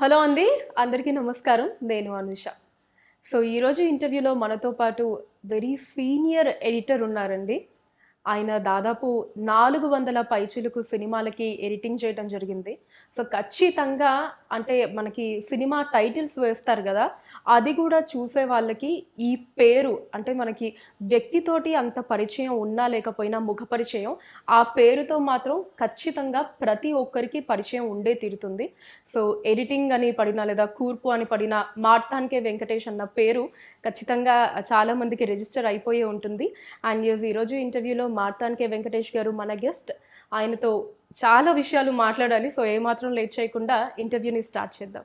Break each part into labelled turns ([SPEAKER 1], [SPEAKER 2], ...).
[SPEAKER 1] Hello అండి అందరికీ నమస్కారం నేను అనుష సో ఈరోజు ఇంటర్వ్యూలో మనతో పాటు వెరీ సీనియర్ ఎడిటర్ ఉన్నారండి ఆయన దాదాపు నాలుగు వందల పైచులకు సినిమాలకి ఎడిటింగ్ చేయడం జరిగింది సో ఖచ్చితంగా అంటే మనకి సినిమా టైటిల్స్ వేస్తారు కదా అది కూడా చూసే వాళ్ళకి ఈ పేరు అంటే మనకి వ్యక్తితోటి అంత పరిచయం ఉన్నా లేకపోయినా ముఖ పరిచయం ఆ పేరుతో మాత్రం ఖచ్చితంగా ప్రతి ఒక్కరికి పరిచయం ఉండే తీరుతుంది సో ఎడిటింగ్ అని పడినా లేదా కూర్పు అని పడినా మార్తానికే వెంకటేష్ అన్న పేరు ఖచ్చితంగా చాలామందికి రిజిస్టర్ అయిపోయి ఉంటుంది అండ్ ఈరోజు ఇంటర్వ్యూలో మార్తాన్కే వెంకటేష్ గారు మన గెస్ట్ ఆయనతో చాలా విషయాలు మాట్లాడాలి సో ఏమాత్రం లేట్ చేయకుండా ఇంటర్వ్యూని స్టార్ట్ చేద్దాం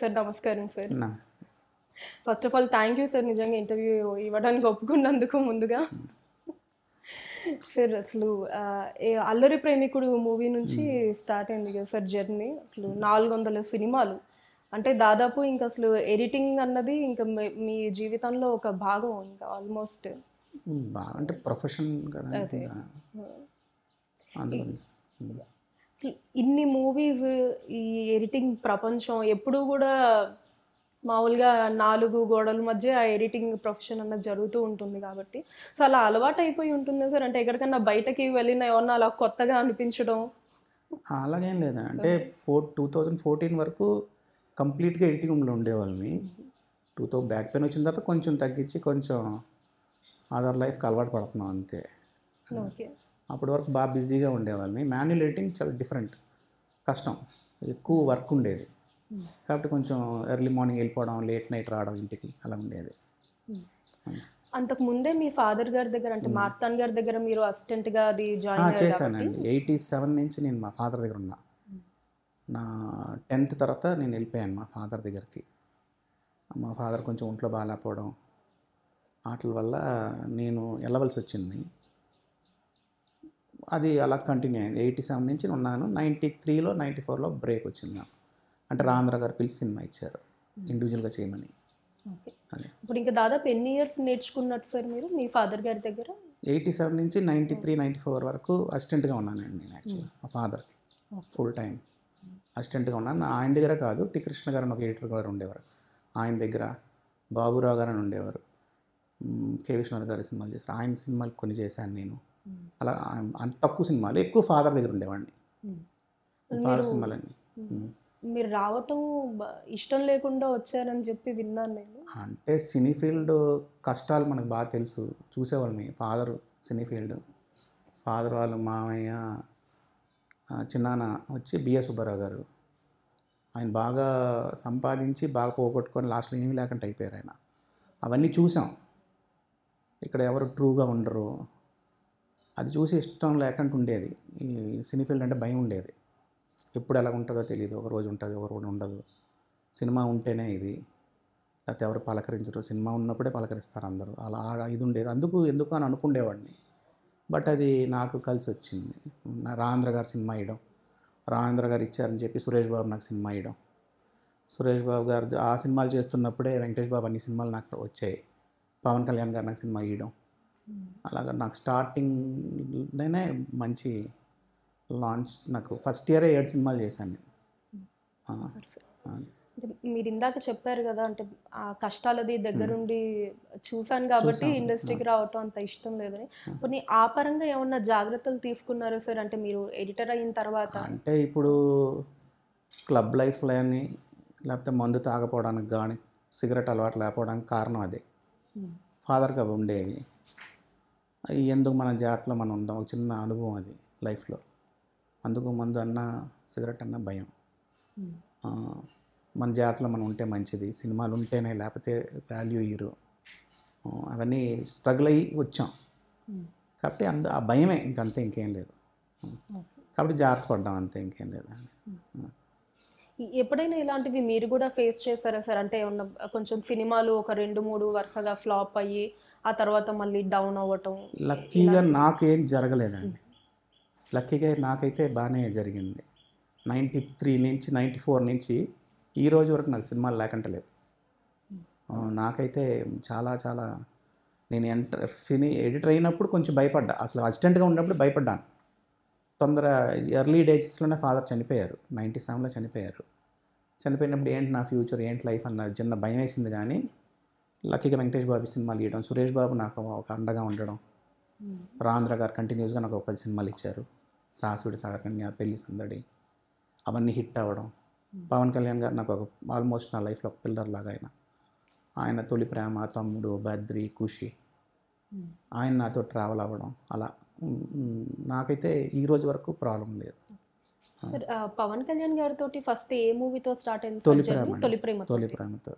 [SPEAKER 1] సార్ నమస్కారం sir first of all thank you sir నిజంగా ఇంటర్వ్యూ ఇవ్వడానికి ఒప్పుకున్నందుకు ముందుగా సార్ అసలు అల్లరి ప్రేమికుడు మూవీ నుంచి స్టార్ట్ hmm. అయింది కదా సార్ జర్నీ అసలు నాలుగు వందల సినిమాలు అంటే దాదాపు ఇంక అసలు ఎడిటింగ్ అన్నది ఇంకా మీ జీవితంలో ఒక భాగం ఇంకా ఆల్మోస్ట్
[SPEAKER 2] అంటే ప్రొఫెషన్ కదా అసలు
[SPEAKER 1] ఇన్ని మూవీస్ ఈ ఎడిటింగ్ ప్రపంచం ఎప్పుడూ కూడా మామూలుగా నాలుగు గోడల మధ్య ఆ ఎడిటింగ్ ప్రొఫెషన్ అన్నది జరుగుతూ ఉంటుంది కాబట్టి సో అలా అలవాటు అయిపోయి ఉంటుంది సార్ అంటే ఎక్కడికన్నా బయటకి వెళ్ళిన ఏమన్నా అలా కొత్తగా అనిపించడం
[SPEAKER 2] అలాగేం లేదండి అంటే ఫోర్ టూ థౌజండ్ ఫోర్టీన్ వరకు కంప్లీట్గా ఎడిటింగ్ రూమ్లో ఉండేవాళ్ళని టూతో బ్యాక్ పెయిన్ వచ్చిన తర్వాత కొంచెం తగ్గించి కొంచెం అదర్ లైఫ్కి అలవాటు పడుతున్నాం అంతే అప్పటి వరకు బాగా బిజీగా ఉండేవాళ్ళని మాన్యువల్ ఎడిటింగ్ చాలా డిఫరెంట్ కష్టం ఎక్కువ వర్క్ ఉండేది కాబట్టి కొంచెం ఎర్లీ మార్నింగ్ వెళ్ళిపోవడం లేట్ నైట్ రావడం ఇంటికి అలా ఉండేది
[SPEAKER 1] అంతకు ముందే మీ ఫాదర్ గారి దగ్గర అంటే మార్తాన్ గారి దగ్గర మీరు అసిస్టెంట్గా అది జాయిన్
[SPEAKER 2] చేశానండి ఎయిటీ సెవెన్ నుంచి నేను మా ఫాదర్ దగ్గర ఉన్నా నా టెన్త్ తర్వాత నేను వెళ్ళిపోయాను మా ఫాదర్ దగ్గరికి మా ఫాదర్ కొంచెం ఒంట్లో బాగాలేకపోవడం ఆటల వల్ల నేను వెళ్ళవలసి వచ్చింది అది అలా కంటిన్యూ అయింది ఎయిటీ సెవెన్ నుంచి ఉన్నాను నైంటీ త్రీలో నైంటీ ఫోర్లో బ్రేక్ వచ్చింది నాకు అంటే రాంధ్ర గారు పిలిచి సినిమా ఇచ్చారు ఇండివిజువల్గా చేయమని
[SPEAKER 1] ఇప్పుడు ఇంకా దాదాపు ఎన్ని ఇయర్స్ నేర్చుకున్నట్టు సార్ మీరు మీ ఫాదర్ గారి దగ్గర
[SPEAKER 2] ఎయిటీ సెవెన్ నుంచి నైంటీ త్రీ నైంటీ ఫోర్ వరకు అసిస్టెంట్గా ఉన్నానండి నేను యాక్చువల్గా మా ఫాదర్కి ఫుల్ టైం అసిస్టెంట్గా ఉన్నాను ఆయన దగ్గర కాదు టి కృష్ణ గారు ఒక ఎడిటర్ గారు ఉండేవారు ఆయన దగ్గర బాబురావు గారు అని ఉండేవారు కే విశ్వనాథ్ గారు సినిమాలు చేశారు ఆయన సినిమాలు కొన్ని చేశాను నేను అలా తక్కువ సినిమాలు ఎక్కువ ఫాదర్ దగ్గర ఉండేవాడిని ఫాదర్ సినిమాలన్నీ
[SPEAKER 1] మీరు రావటం ఇష్టం లేకుండా వచ్చారని చెప్పి విన్నాను నేను
[SPEAKER 2] అంటే సినీ ఫీల్డ్ కష్టాలు మనకు బాగా తెలుసు చూసేవాళ్ళని ఫాదర్ సినీ ఫీల్డ్ ఫాదర్ వాళ్ళు మామయ్య చిన్నాన్న వచ్చి బిఏ సుబ్బారావు గారు ఆయన బాగా సంపాదించి బాగా పోగొట్టుకొని లాస్ట్లో ఏమీ లేకుండా అయిపోయారు ఆయన అవన్నీ చూసాం ఇక్కడ ఎవరు ట్రూగా ఉండరు అది చూసి ఇష్టం లేకుండా ఉండేది ఈ సినీ ఫీల్డ్ అంటే భయం ఉండేది ఎప్పుడు ఎలా ఉంటుందో తెలియదు ఒక రోజు ఉంటుంది ఒక రోజు ఉండదు సినిమా ఉంటేనే ఇది లేకపోతే ఎవరు పలకరించరు సినిమా ఉన్నప్పుడే పలకరిస్తారు అందరూ అలా ఇది ఉండేది అందుకు ఎందుకు అని అనుకునేవాడిని బట్ అది నాకు కలిసి వచ్చింది నా రాంధ్ర గారు సినిమా ఇవ్వడం రాంధ్ర గారు ఇచ్చారని చెప్పి సురేష్ బాబు నాకు సినిమా ఇవ్వడం సురేష్ బాబు గారు ఆ సినిమాలు చేస్తున్నప్పుడే వెంకటేష్ బాబు అన్ని సినిమాలు నాకు వచ్చాయి పవన్ కళ్యాణ్ గారు నాకు సినిమా ఇవ్వడం అలాగా నాకు స్టార్టింగ్లోనే మంచి లాంచ్ నాకు ఫస్ట్ ఇయరే ఏడు సినిమాలు చేశాను నేను
[SPEAKER 1] మీరు ఇందాక చెప్పారు కదా అంటే ఆ కష్టాలది దగ్గరుండి చూశాను కాబట్టి ఇండస్ట్రీకి రావటం అంత ఇష్టం లేదని కొన్ని ఆ పరంగా ఏమన్నా జాగ్రత్తలు తీసుకున్నారా సార్ అంటే మీరు ఎడిటర్ అయిన తర్వాత
[SPEAKER 2] అంటే ఇప్పుడు క్లబ్ లైఫ్ కానీ లేకపోతే మందు తాగపోవడానికి కానీ సిగరెట్ అలవాటు లేకపోవడానికి కారణం అదే ఫాదర్గా ఉండేవి ఎందుకు మన జాట్లో మనం ఉందాం ఒక చిన్న అనుభవం అది లైఫ్లో అందుకు మందు అన్న సిగరెట్ అన్న భయం మన జాతరలో మనం ఉంటే మంచిది సినిమాలు ఉంటేనే లేకపోతే వాల్యూ ఇయరు అవన్నీ స్ట్రగుల్ అయ్యి వచ్చాం కాబట్టి అంద ఆ భయమే ఇంకంతే ఇంకేం లేదు కాబట్టి జాగ్రత్త పడ్డాం అంతే ఇంకేం లేదండి
[SPEAKER 1] ఎప్పుడైనా ఇలాంటివి మీరు కూడా ఫేస్ చేశారా సార్ అంటే ఉన్న కొంచెం సినిమాలు ఒక రెండు మూడు వరుసగా ఫ్లాప్ అయ్యి ఆ తర్వాత మళ్ళీ డౌన్ అవ్వటం
[SPEAKER 2] లక్కీగా నాకేం జరగలేదండి లక్కీగా నాకైతే బాగానే జరిగింది నైంటీ త్రీ నుంచి నైంటీ ఫోర్ నుంచి ఈ రోజు వరకు నాకు సినిమాలు లేకుండా లేవు నాకైతే చాలా చాలా నేను ఎంటర్ ఫిని ఎడిటర్ అయినప్పుడు కొంచెం భయపడ్డా అసలు అసిస్టెంట్గా ఉన్నప్పుడు భయపడ్డాను తొందర ఎర్లీ డేజెస్లోనే ఫాదర్ చనిపోయారు నైంటీ సెవెన్లో చనిపోయారు చనిపోయినప్పుడు ఏంటి నా ఫ్యూచర్ ఏంటి లైఫ్ అన్న చిన్న భయం వేసింది కానీ లక్కీగా వెంకటేష్ బాబు సినిమాలు ఇవ్వడం సురేష్ బాబు నాకు ఒక అండగా ఉండడం రాంధ్ర గారు కంటిన్యూస్గా నాకు ఒక పది సినిమాలు ఇచ్చారు సాసుడి సాగర్ కన్యా పెళ్లి సందడి అవన్నీ హిట్ అవ్వడం పవన్ కళ్యాణ్ గారు నాకు ఒక ఆల్మోస్ట్ నా లైఫ్లో ఒక పిల్లర్ లాగా ఆయన ఆయన తొలి ప్రేమ తమ్ముడు బద్రి ఖుషి ఆయన నాతో ట్రావెల్ అవ్వడం అలా నాకైతే ఈ రోజు వరకు ప్రాబ్లం లేదు
[SPEAKER 1] పవన్ కళ్యాణ్ గారితో ఫస్ట్ ఏ మూవీతో స్టార్ట్ అయింది తొలి ప్రేమ తొలి ప్రేమ తొలి ప్రేమతో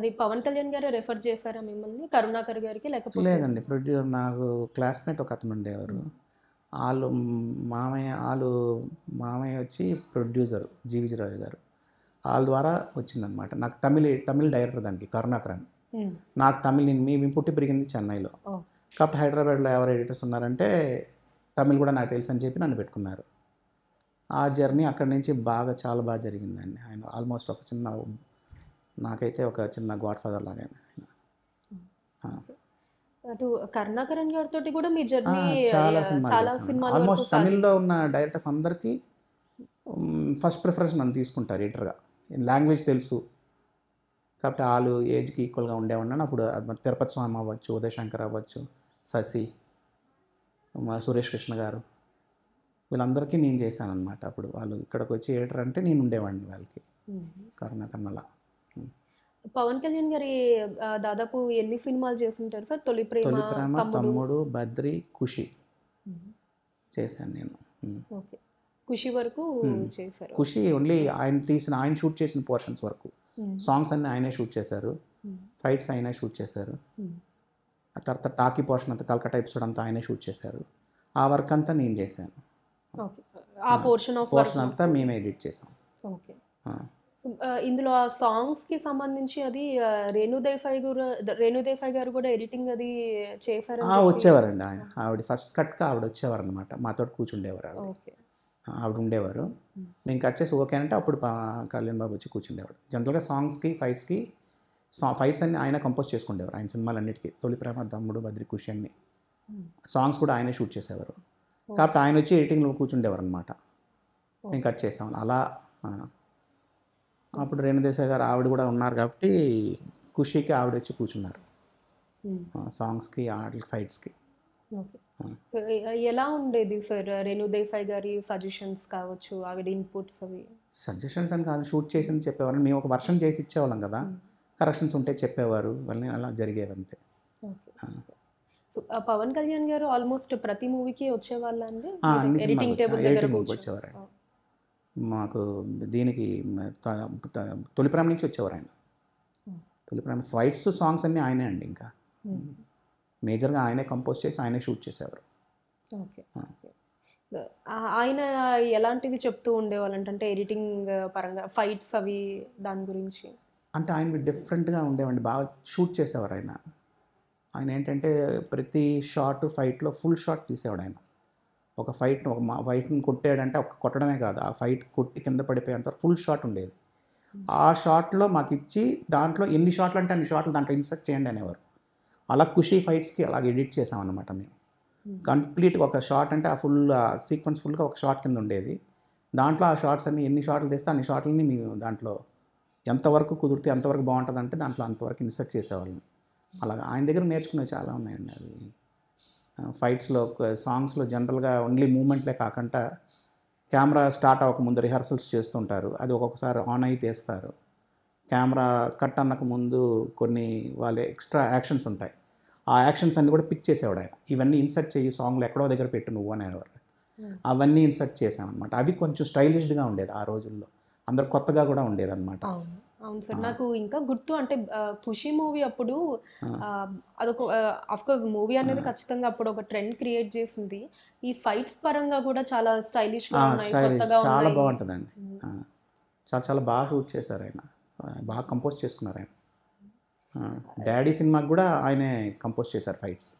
[SPEAKER 1] అది పవన్ కళ్యాణ్ గారు రెఫర్ చేశారా మిమ్మల్ని కరుణాకర్ గారికి లేకపోతే లేదండి
[SPEAKER 2] ప్రొడ్యూసర్ నాకు క్లాస్మేట్ ఒక అతను ఉండేవారు వాళ్ళు మామయ్య వాళ్ళు మామయ్య వచ్చి ప్రొడ్యూసర్ జీవిజి రాజు గారు వాళ్ళ ద్వారా వచ్చిందనమాట నాకు తమిళ తమిళ డైరెక్టర్ దానికి కరుణాకరణ్ నాకు తమిళ నేను మీ పుట్టి పెరిగింది చెన్నైలో కాబట్టి హైదరాబాద్లో ఎవరు ఎడిటర్స్ ఉన్నారంటే తమిళ్ కూడా నాకు తెలుసు అని చెప్పి నన్ను పెట్టుకున్నారు ఆ జర్నీ అక్కడి నుంచి బాగా చాలా బాగా జరిగిందండి ఆయన ఆల్మోస్ట్ ఒక చిన్న నాకైతే ఒక చిన్న గాడ్ ఫాదర్ లాగా ఆయన
[SPEAKER 1] అటు కరుణాకరణ్ గారితో కూడా మీ జర్నీ చాలా సినిమా ఆల్మోస్ట్ తమిళ్లో
[SPEAKER 2] ఉన్న డైరెక్టర్స్ అందరికీ ఫస్ట్ ప్రిఫరెన్స్ నన్ను తీసుకుంటారు ఎడిటర్గా లాంగ్వేజ్ తెలుసు కాబట్టి వాళ్ళు ఏజ్కి ఈక్వల్గా ఉండేవాడిని అప్పుడు తిరుపతి స్వామి అవ్వచ్చు ఉదయశంకర్ అవ్వచ్చు శశి సురేష్ కృష్ణ గారు వీళ్ళందరికీ నేను చేశాను అనమాట అప్పుడు వాళ్ళు ఇక్కడికి వచ్చి ఎడిటర్ అంటే నేను ఉండేవాడిని వాళ్ళకి కరుణాకర్ణలా
[SPEAKER 1] పవన్ కళ్యాణ్ గారి దాదాపు ఎన్ని సినిమాలు చేస్తుంటారు సార్ తొలి ప్రేమ తమ్ముడు
[SPEAKER 2] బద్రి ఖుషి చేశాను నేను
[SPEAKER 1] ఓకే ఖుషి వరకు చేశారు ఖుషి ఓన్లీ
[SPEAKER 2] ఆయన తీసిన ఆయన షూట్ చేసిన పోర్షన్స్ వరకు సాంగ్స్ అన్ని ఆయనే షూట్ చేశారు ఫైట్స్ ఆయనే షూట్ చేశారు ఆ తర్వాత టాకీ పోర్షన్ అంతా కల్కటా ఎపిసోడ్ అంతా ఆయనే షూట్ చేశారు ఆ వర్క్ అంతా నేను చేశాను పోర్షన్ అంతా మేమే ఎడిట్ చేసాం ఓకే
[SPEAKER 1] ఇందులో ఆ సాంగ్స్కి సంబంధించి అది రేణుదేశాయి గారు రేణుదేశాయి గారు కూడా ఎడిటింగ్ అది చేశారు వచ్చేవారండి
[SPEAKER 2] ఆయన ఆవిడ ఫస్ట్ కట్గా ఆవిడ వచ్చేవారు అనమాట మాతో కూర్చుండేవారు ఆవిడ ఆవిడ ఉండేవారు మేము కట్ చేసి ఓకే అంటే అప్పుడు కళ్యాణ్ బాబు వచ్చి కూర్చుండేవాడు జనరల్గా సాంగ్స్కి ఫైట్స్కి సా ఫైట్స్ అన్ని ఆయన కంపోజ్ చేసుకుండేవారు ఆయన సినిమాలన్నిటికీ తొలి ప్రేమ తమ్ముడు బద్రి ఖుషి అన్ని సాంగ్స్ కూడా ఆయనే షూట్ చేసేవారు కాబట్టి ఆయన వచ్చి ఎడిటింగ్లో కూర్చుండేవారు అనమాట మేము కట్ చేసాం అలా అప్పుడు రేణుదేశాయ్ గారు ఆవిడ కూడా ఉన్నారు కాబట్టి ఖుషీకి ఆవిడ వచ్చి కూర్చున్నారు సాంగ్స్కి hmm. ఆటలు ఫైట్స్కి
[SPEAKER 1] ఎలా ఉండేది సార్ రేణుదేశాయ్ గారి సజెషన్స్ కావచ్చు ఆవిడ ఇన్పుట్స్ అవి
[SPEAKER 2] సజెషన్స్ అని కాదు షూట్ చేసింది చెప్పేవారు మేము ఒక వర్షం చేసి ఇచ్చేవాళ్ళం కదా కరెక్షన్స్ hmm. ఉంటే చెప్పేవారు వాళ్ళని అలా జరిగేవి అంతే
[SPEAKER 1] పవన్ కళ్యాణ్ గారు ఆల్మోస్ట్ ప్రతి మూవీకి వచ్చేవాళ్ళండి
[SPEAKER 2] ఎడిటింగ్ టేబుల్ దగ్గర వచ్చేవారు మాకు దీనికి తొలిప్రేమ నుంచి వచ్చేవారు ఆయన తొలిప్రేమ ఫైట్స్ సాంగ్స్ అన్నీ ఆయనే అండి ఇంకా మేజర్గా ఆయనే కంపోజ్ చేసి ఆయనే షూట్ చేసేవారు
[SPEAKER 1] ఆయన ఎలాంటివి చెప్తూ ఉండేవాళ్ళు అంటే ఎడిటింగ్ పరంగా ఫైట్స్ అవి దాని గురించి
[SPEAKER 2] అంటే ఆయన డిఫరెంట్గా ఉండేవండి బాగా షూట్ చేసేవారు ఆయన ఆయన ఏంటంటే ప్రతి షాట్ ఫైట్లో ఫుల్ షాట్ తీసేవాడు ఆయన ఒక ఫైట్ను ఒక మా ఫైట్ని కొట్టాడంటే ఒక కొట్టడమే కాదు ఆ ఫైట్ కొట్టి కింద పడిపోయేంత ఫుల్ షాట్ ఉండేది ఆ షాట్లో మాకు ఇచ్చి దాంట్లో ఎన్ని షాట్లు అంటే అన్ని షాట్లు దాంట్లో ఇన్సర్ట్ చేయండి అనేవారు అలా ఖుషి ఫైట్స్కి అలాగే ఎడిట్ చేసామన్నమాట మేము కంప్లీట్ ఒక షాట్ అంటే ఆ ఫుల్ సీక్వెన్స్ ఫుల్గా ఒక షాట్ కింద ఉండేది దాంట్లో ఆ షార్ట్స్ అన్ని ఎన్ని షాట్లు తెస్తే అన్ని షాట్లని మేము దాంట్లో ఎంతవరకు కుదిరితే ఎంతవరకు బాగుంటుంది అంటే దాంట్లో అంతవరకు ఇన్సర్ట్ చేసేవాళ్ళని అలాగా ఆయన దగ్గర నేర్చుకునేవి చాలా ఉన్నాయండి అది ఫైట్స్లో సాంగ్స్లో జనరల్గా ఓన్లీ మూమెంట్లే కాకుండా కెమెరా స్టార్ట్ అవ్వకముందు రిహర్సల్స్ చేస్తుంటారు అది ఒక్కొక్కసారి ఆన్ అయి తీస్తారు కెమెరా కట్ అన్నక ముందు కొన్ని వాళ్ళ ఎక్స్ట్రా యాక్షన్స్ ఉంటాయి ఆ యాక్షన్స్ అన్నీ కూడా పిక్ చేసేవాడు ఆయన ఇవన్నీ ఇన్సర్ట్ చేయి సాంగ్లు ఎక్కడో దగ్గర పెట్టు నువ్వు అనేవారు hmm. అవన్నీ ఇన్సర్ట్ చేసామన్నమాట అవి కొంచెం స్టైలిష్డ్గా ఉండేది ఆ రోజుల్లో అందరు కొత్తగా కూడా ఉండేదన్నమాట
[SPEAKER 1] అవును సార్ నాకు ఇంకా గుర్తు అంటే ఖుషి మూవీ అప్పుడు అదొక కోర్స్ మూవీ అనేది ఖచ్చితంగా అప్పుడు ఒక ట్రెండ్ క్రియేట్ చేసింది ఈ ఫైట్స్ పరంగా కూడా చాలా స్టైలిష్ చాలా బాగుంటుందండి
[SPEAKER 2] చాలా చాలా బాగా షూట్ చేశారు ఆయన బాగా కంపోజ్ చేసుకున్నారు ఆయన డాడీ సినిమాకి కూడా ఆయనే కంపోజ్ చేశారు ఫైట్స్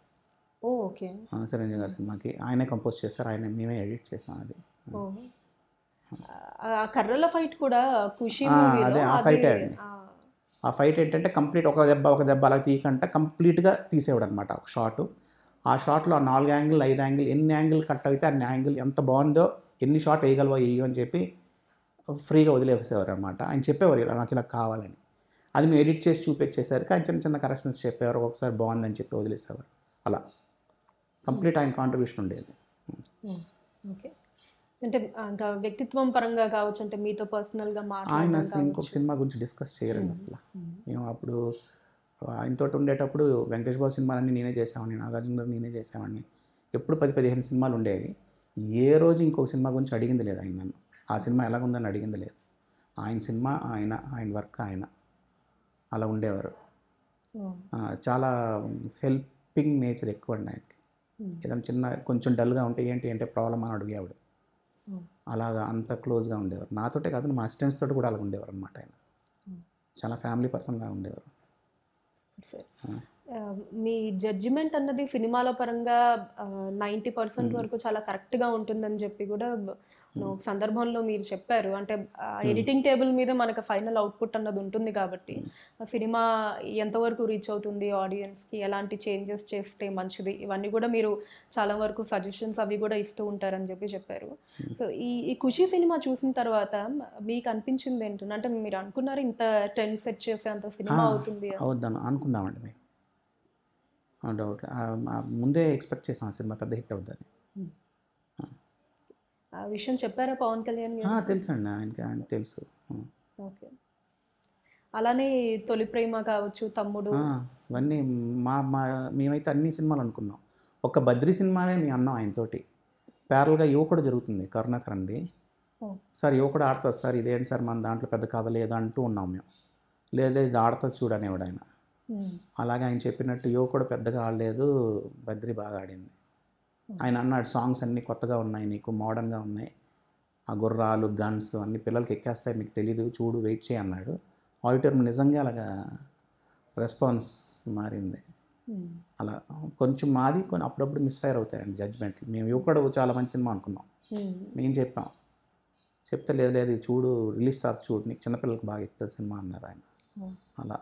[SPEAKER 2] ఓకే సరే గారి సినిమాకి ఆయనే కంపోజ్ చేశారు ఆయన మేమే ఎడిట్ చేసాం అది
[SPEAKER 1] ఆ కర్రల ఫైట్ కూడా ఖుషి
[SPEAKER 2] అదే ఆ ఫైట్ ఆ ఫైట్ ఏంటంటే కంప్లీట్ ఒక దెబ్బ ఒక దెబ్బ అలా తీయకుండా కంప్లీట్గా తీసేవాడు అనమాట ఒక షాట్ ఆ షాట్లో నాలుగు యాంగిల్ ఐదు యాంగిల్ ఎన్ని యాంగిల్ కట్ అయితే అన్ని యాంగిల్ ఎంత బాగుందో ఎన్ని షాట్ వేయగలవో వేయో అని చెప్పి ఫ్రీగా వదిలేసేవారు అనమాట ఆయన చెప్పేవారు ఇలా నాకు ఇలా కావాలని అది మేము ఎడిట్ చేసి చూపించేసరికి ఆయన చిన్న చిన్న కరెక్షన్స్ చెప్పేవారు ఒకసారి బాగుందని చెప్పి వదిలేసేవారు అలా కంప్లీట్ ఆయన కాంట్రిబ్యూషన్ ఉండేది
[SPEAKER 1] ఓకే అంటే వ్యక్తిత్వం పరంగా కావచ్చు అంటే మీతో పర్సనల్గా ఆయన
[SPEAKER 2] ఇంకొక సినిమా గురించి డిస్కస్ చేయరండి అసలు మేము అప్పుడు ఆయనతో ఉండేటప్పుడు వెంకటేష్ బాబు సినిమాలన్నీ నేనే చేసేవాడిని నాగార్జున గారు నేనే చేసేవాడిని ఎప్పుడు పది పదిహేను సినిమాలు ఉండేవి ఏ రోజు ఇంకొక సినిమా గురించి అడిగింది లేదు ఆయన నన్ను ఆ సినిమా ఎలా ఉందని అడిగింది లేదు ఆయన సినిమా ఆయన ఆయన వర్క్ ఆయన అలా ఉండేవారు చాలా హెల్పింగ్ నేచర్ ఎక్కువ అండి ఆయనకి ఏదైనా చిన్న కొంచెం డల్గా ఉంటే ఏంటి అంటే ప్రాబ్లం అని అడిగేవాడు అలాగా అంత క్లోజ్గా ఉండేవారు నాతోటే కాదు మా అసిస్టెంట్స్ తోటి కూడా అలా ఉండేవారు అనమాట ఆయన చాలా ఫ్యామిలీ పర్సన్గా ఉండేవారు
[SPEAKER 1] మీ జడ్జిమెంట్ అన్నది సినిమాల పరంగా నైంటీ పర్సెంట్ వరకు చాలా కరెక్ట్గా ఉంటుందని చెప్పి కూడా సందర్భంలో మీరు చెప్పారు అంటే ఎడిటింగ్ టేబుల్ మీద మనకు ఫైనల్ అవుట్పుట్ అన్నది ఉంటుంది కాబట్టి సినిమా ఎంతవరకు రీచ్ అవుతుంది ఆడియన్స్కి ఎలాంటి చేంజెస్ చేస్తే మంచిది ఇవన్నీ కూడా మీరు చాలా వరకు సజెషన్స్ అవి కూడా ఇస్తూ ఉంటారని చెప్పి చెప్పారు సో ఈ ఈ ఖుషి సినిమా చూసిన తర్వాత మీకు అనిపించింది ఏంటంటే అంటే మీరు అనుకున్నారు ఇంత ట్రెండ్ సెట్ చేసే అంత సినిమా అవుతుంది
[SPEAKER 2] అనుకున్నామండి మేము డౌట్ ముందే ఎక్స్పెక్ట్ చేసాం సినిమా పెద్ద హిట్ అవుద్దని
[SPEAKER 1] ఆ విషయం చెప్పారా పవన్ కళ్యాణ్ తెలుసు
[SPEAKER 2] అండి ఆయనకి ఆయన తెలుసు
[SPEAKER 1] ఓకే అలానే తొలి ప్రేమ కావచ్చు తమ్ముడు
[SPEAKER 2] ఇవన్నీ మా మా మేమైతే అన్ని సినిమాలు అనుకున్నాం ఒక బద్రి సినిమావే మీ అన్నాం ఆయనతోటి ప్యారల్గా యువకుడు జరుగుతుంది కరుణాకరణ్ది సార్ యువకుడు ఆడుతుంది సార్ ఇదేంటి సార్ మన దాంట్లో పెద్ద కథ లేదా అంటూ ఉన్నాం మేము లేదు లేదు ఇది ఆడుతుంది చూడనేవాడు ఆయన అలాగే ఆయన చెప్పినట్టు యువకుడు పెద్దగా ఆడలేదు బద్రి బాగా ఆడింది Hmm. ఆయన అన్నాడు సాంగ్స్ అన్నీ కొత్తగా ఉన్నాయి నీకు మోడర్న్గా ఉన్నాయి ఆ గుర్రాలు గన్స్ అన్ని పిల్లలకి ఎక్కేస్తాయి మీకు తెలీదు చూడు వెయిట్ చేయి అన్నాడు ఆడిటోరియం నిజంగా అలాగా రెస్పాన్స్ మారింది hmm. అలా కొంచెం మాది కొన్ని అప్పుడప్పుడు మిస్ఫైర్ అవుతాయండి జడ్జ్మెంట్లు మేము ఇక్కడ చాలా మంచి సినిమా అనుకున్నాం hmm. మేము చెప్పాం చెప్తే లేదు లేదు చూడు రిలీజ్ తర్వాత చూడు నీకు చిన్నపిల్లలకు బాగా ఎక్కుతుంది సినిమా అన్నారు ఆయన అలా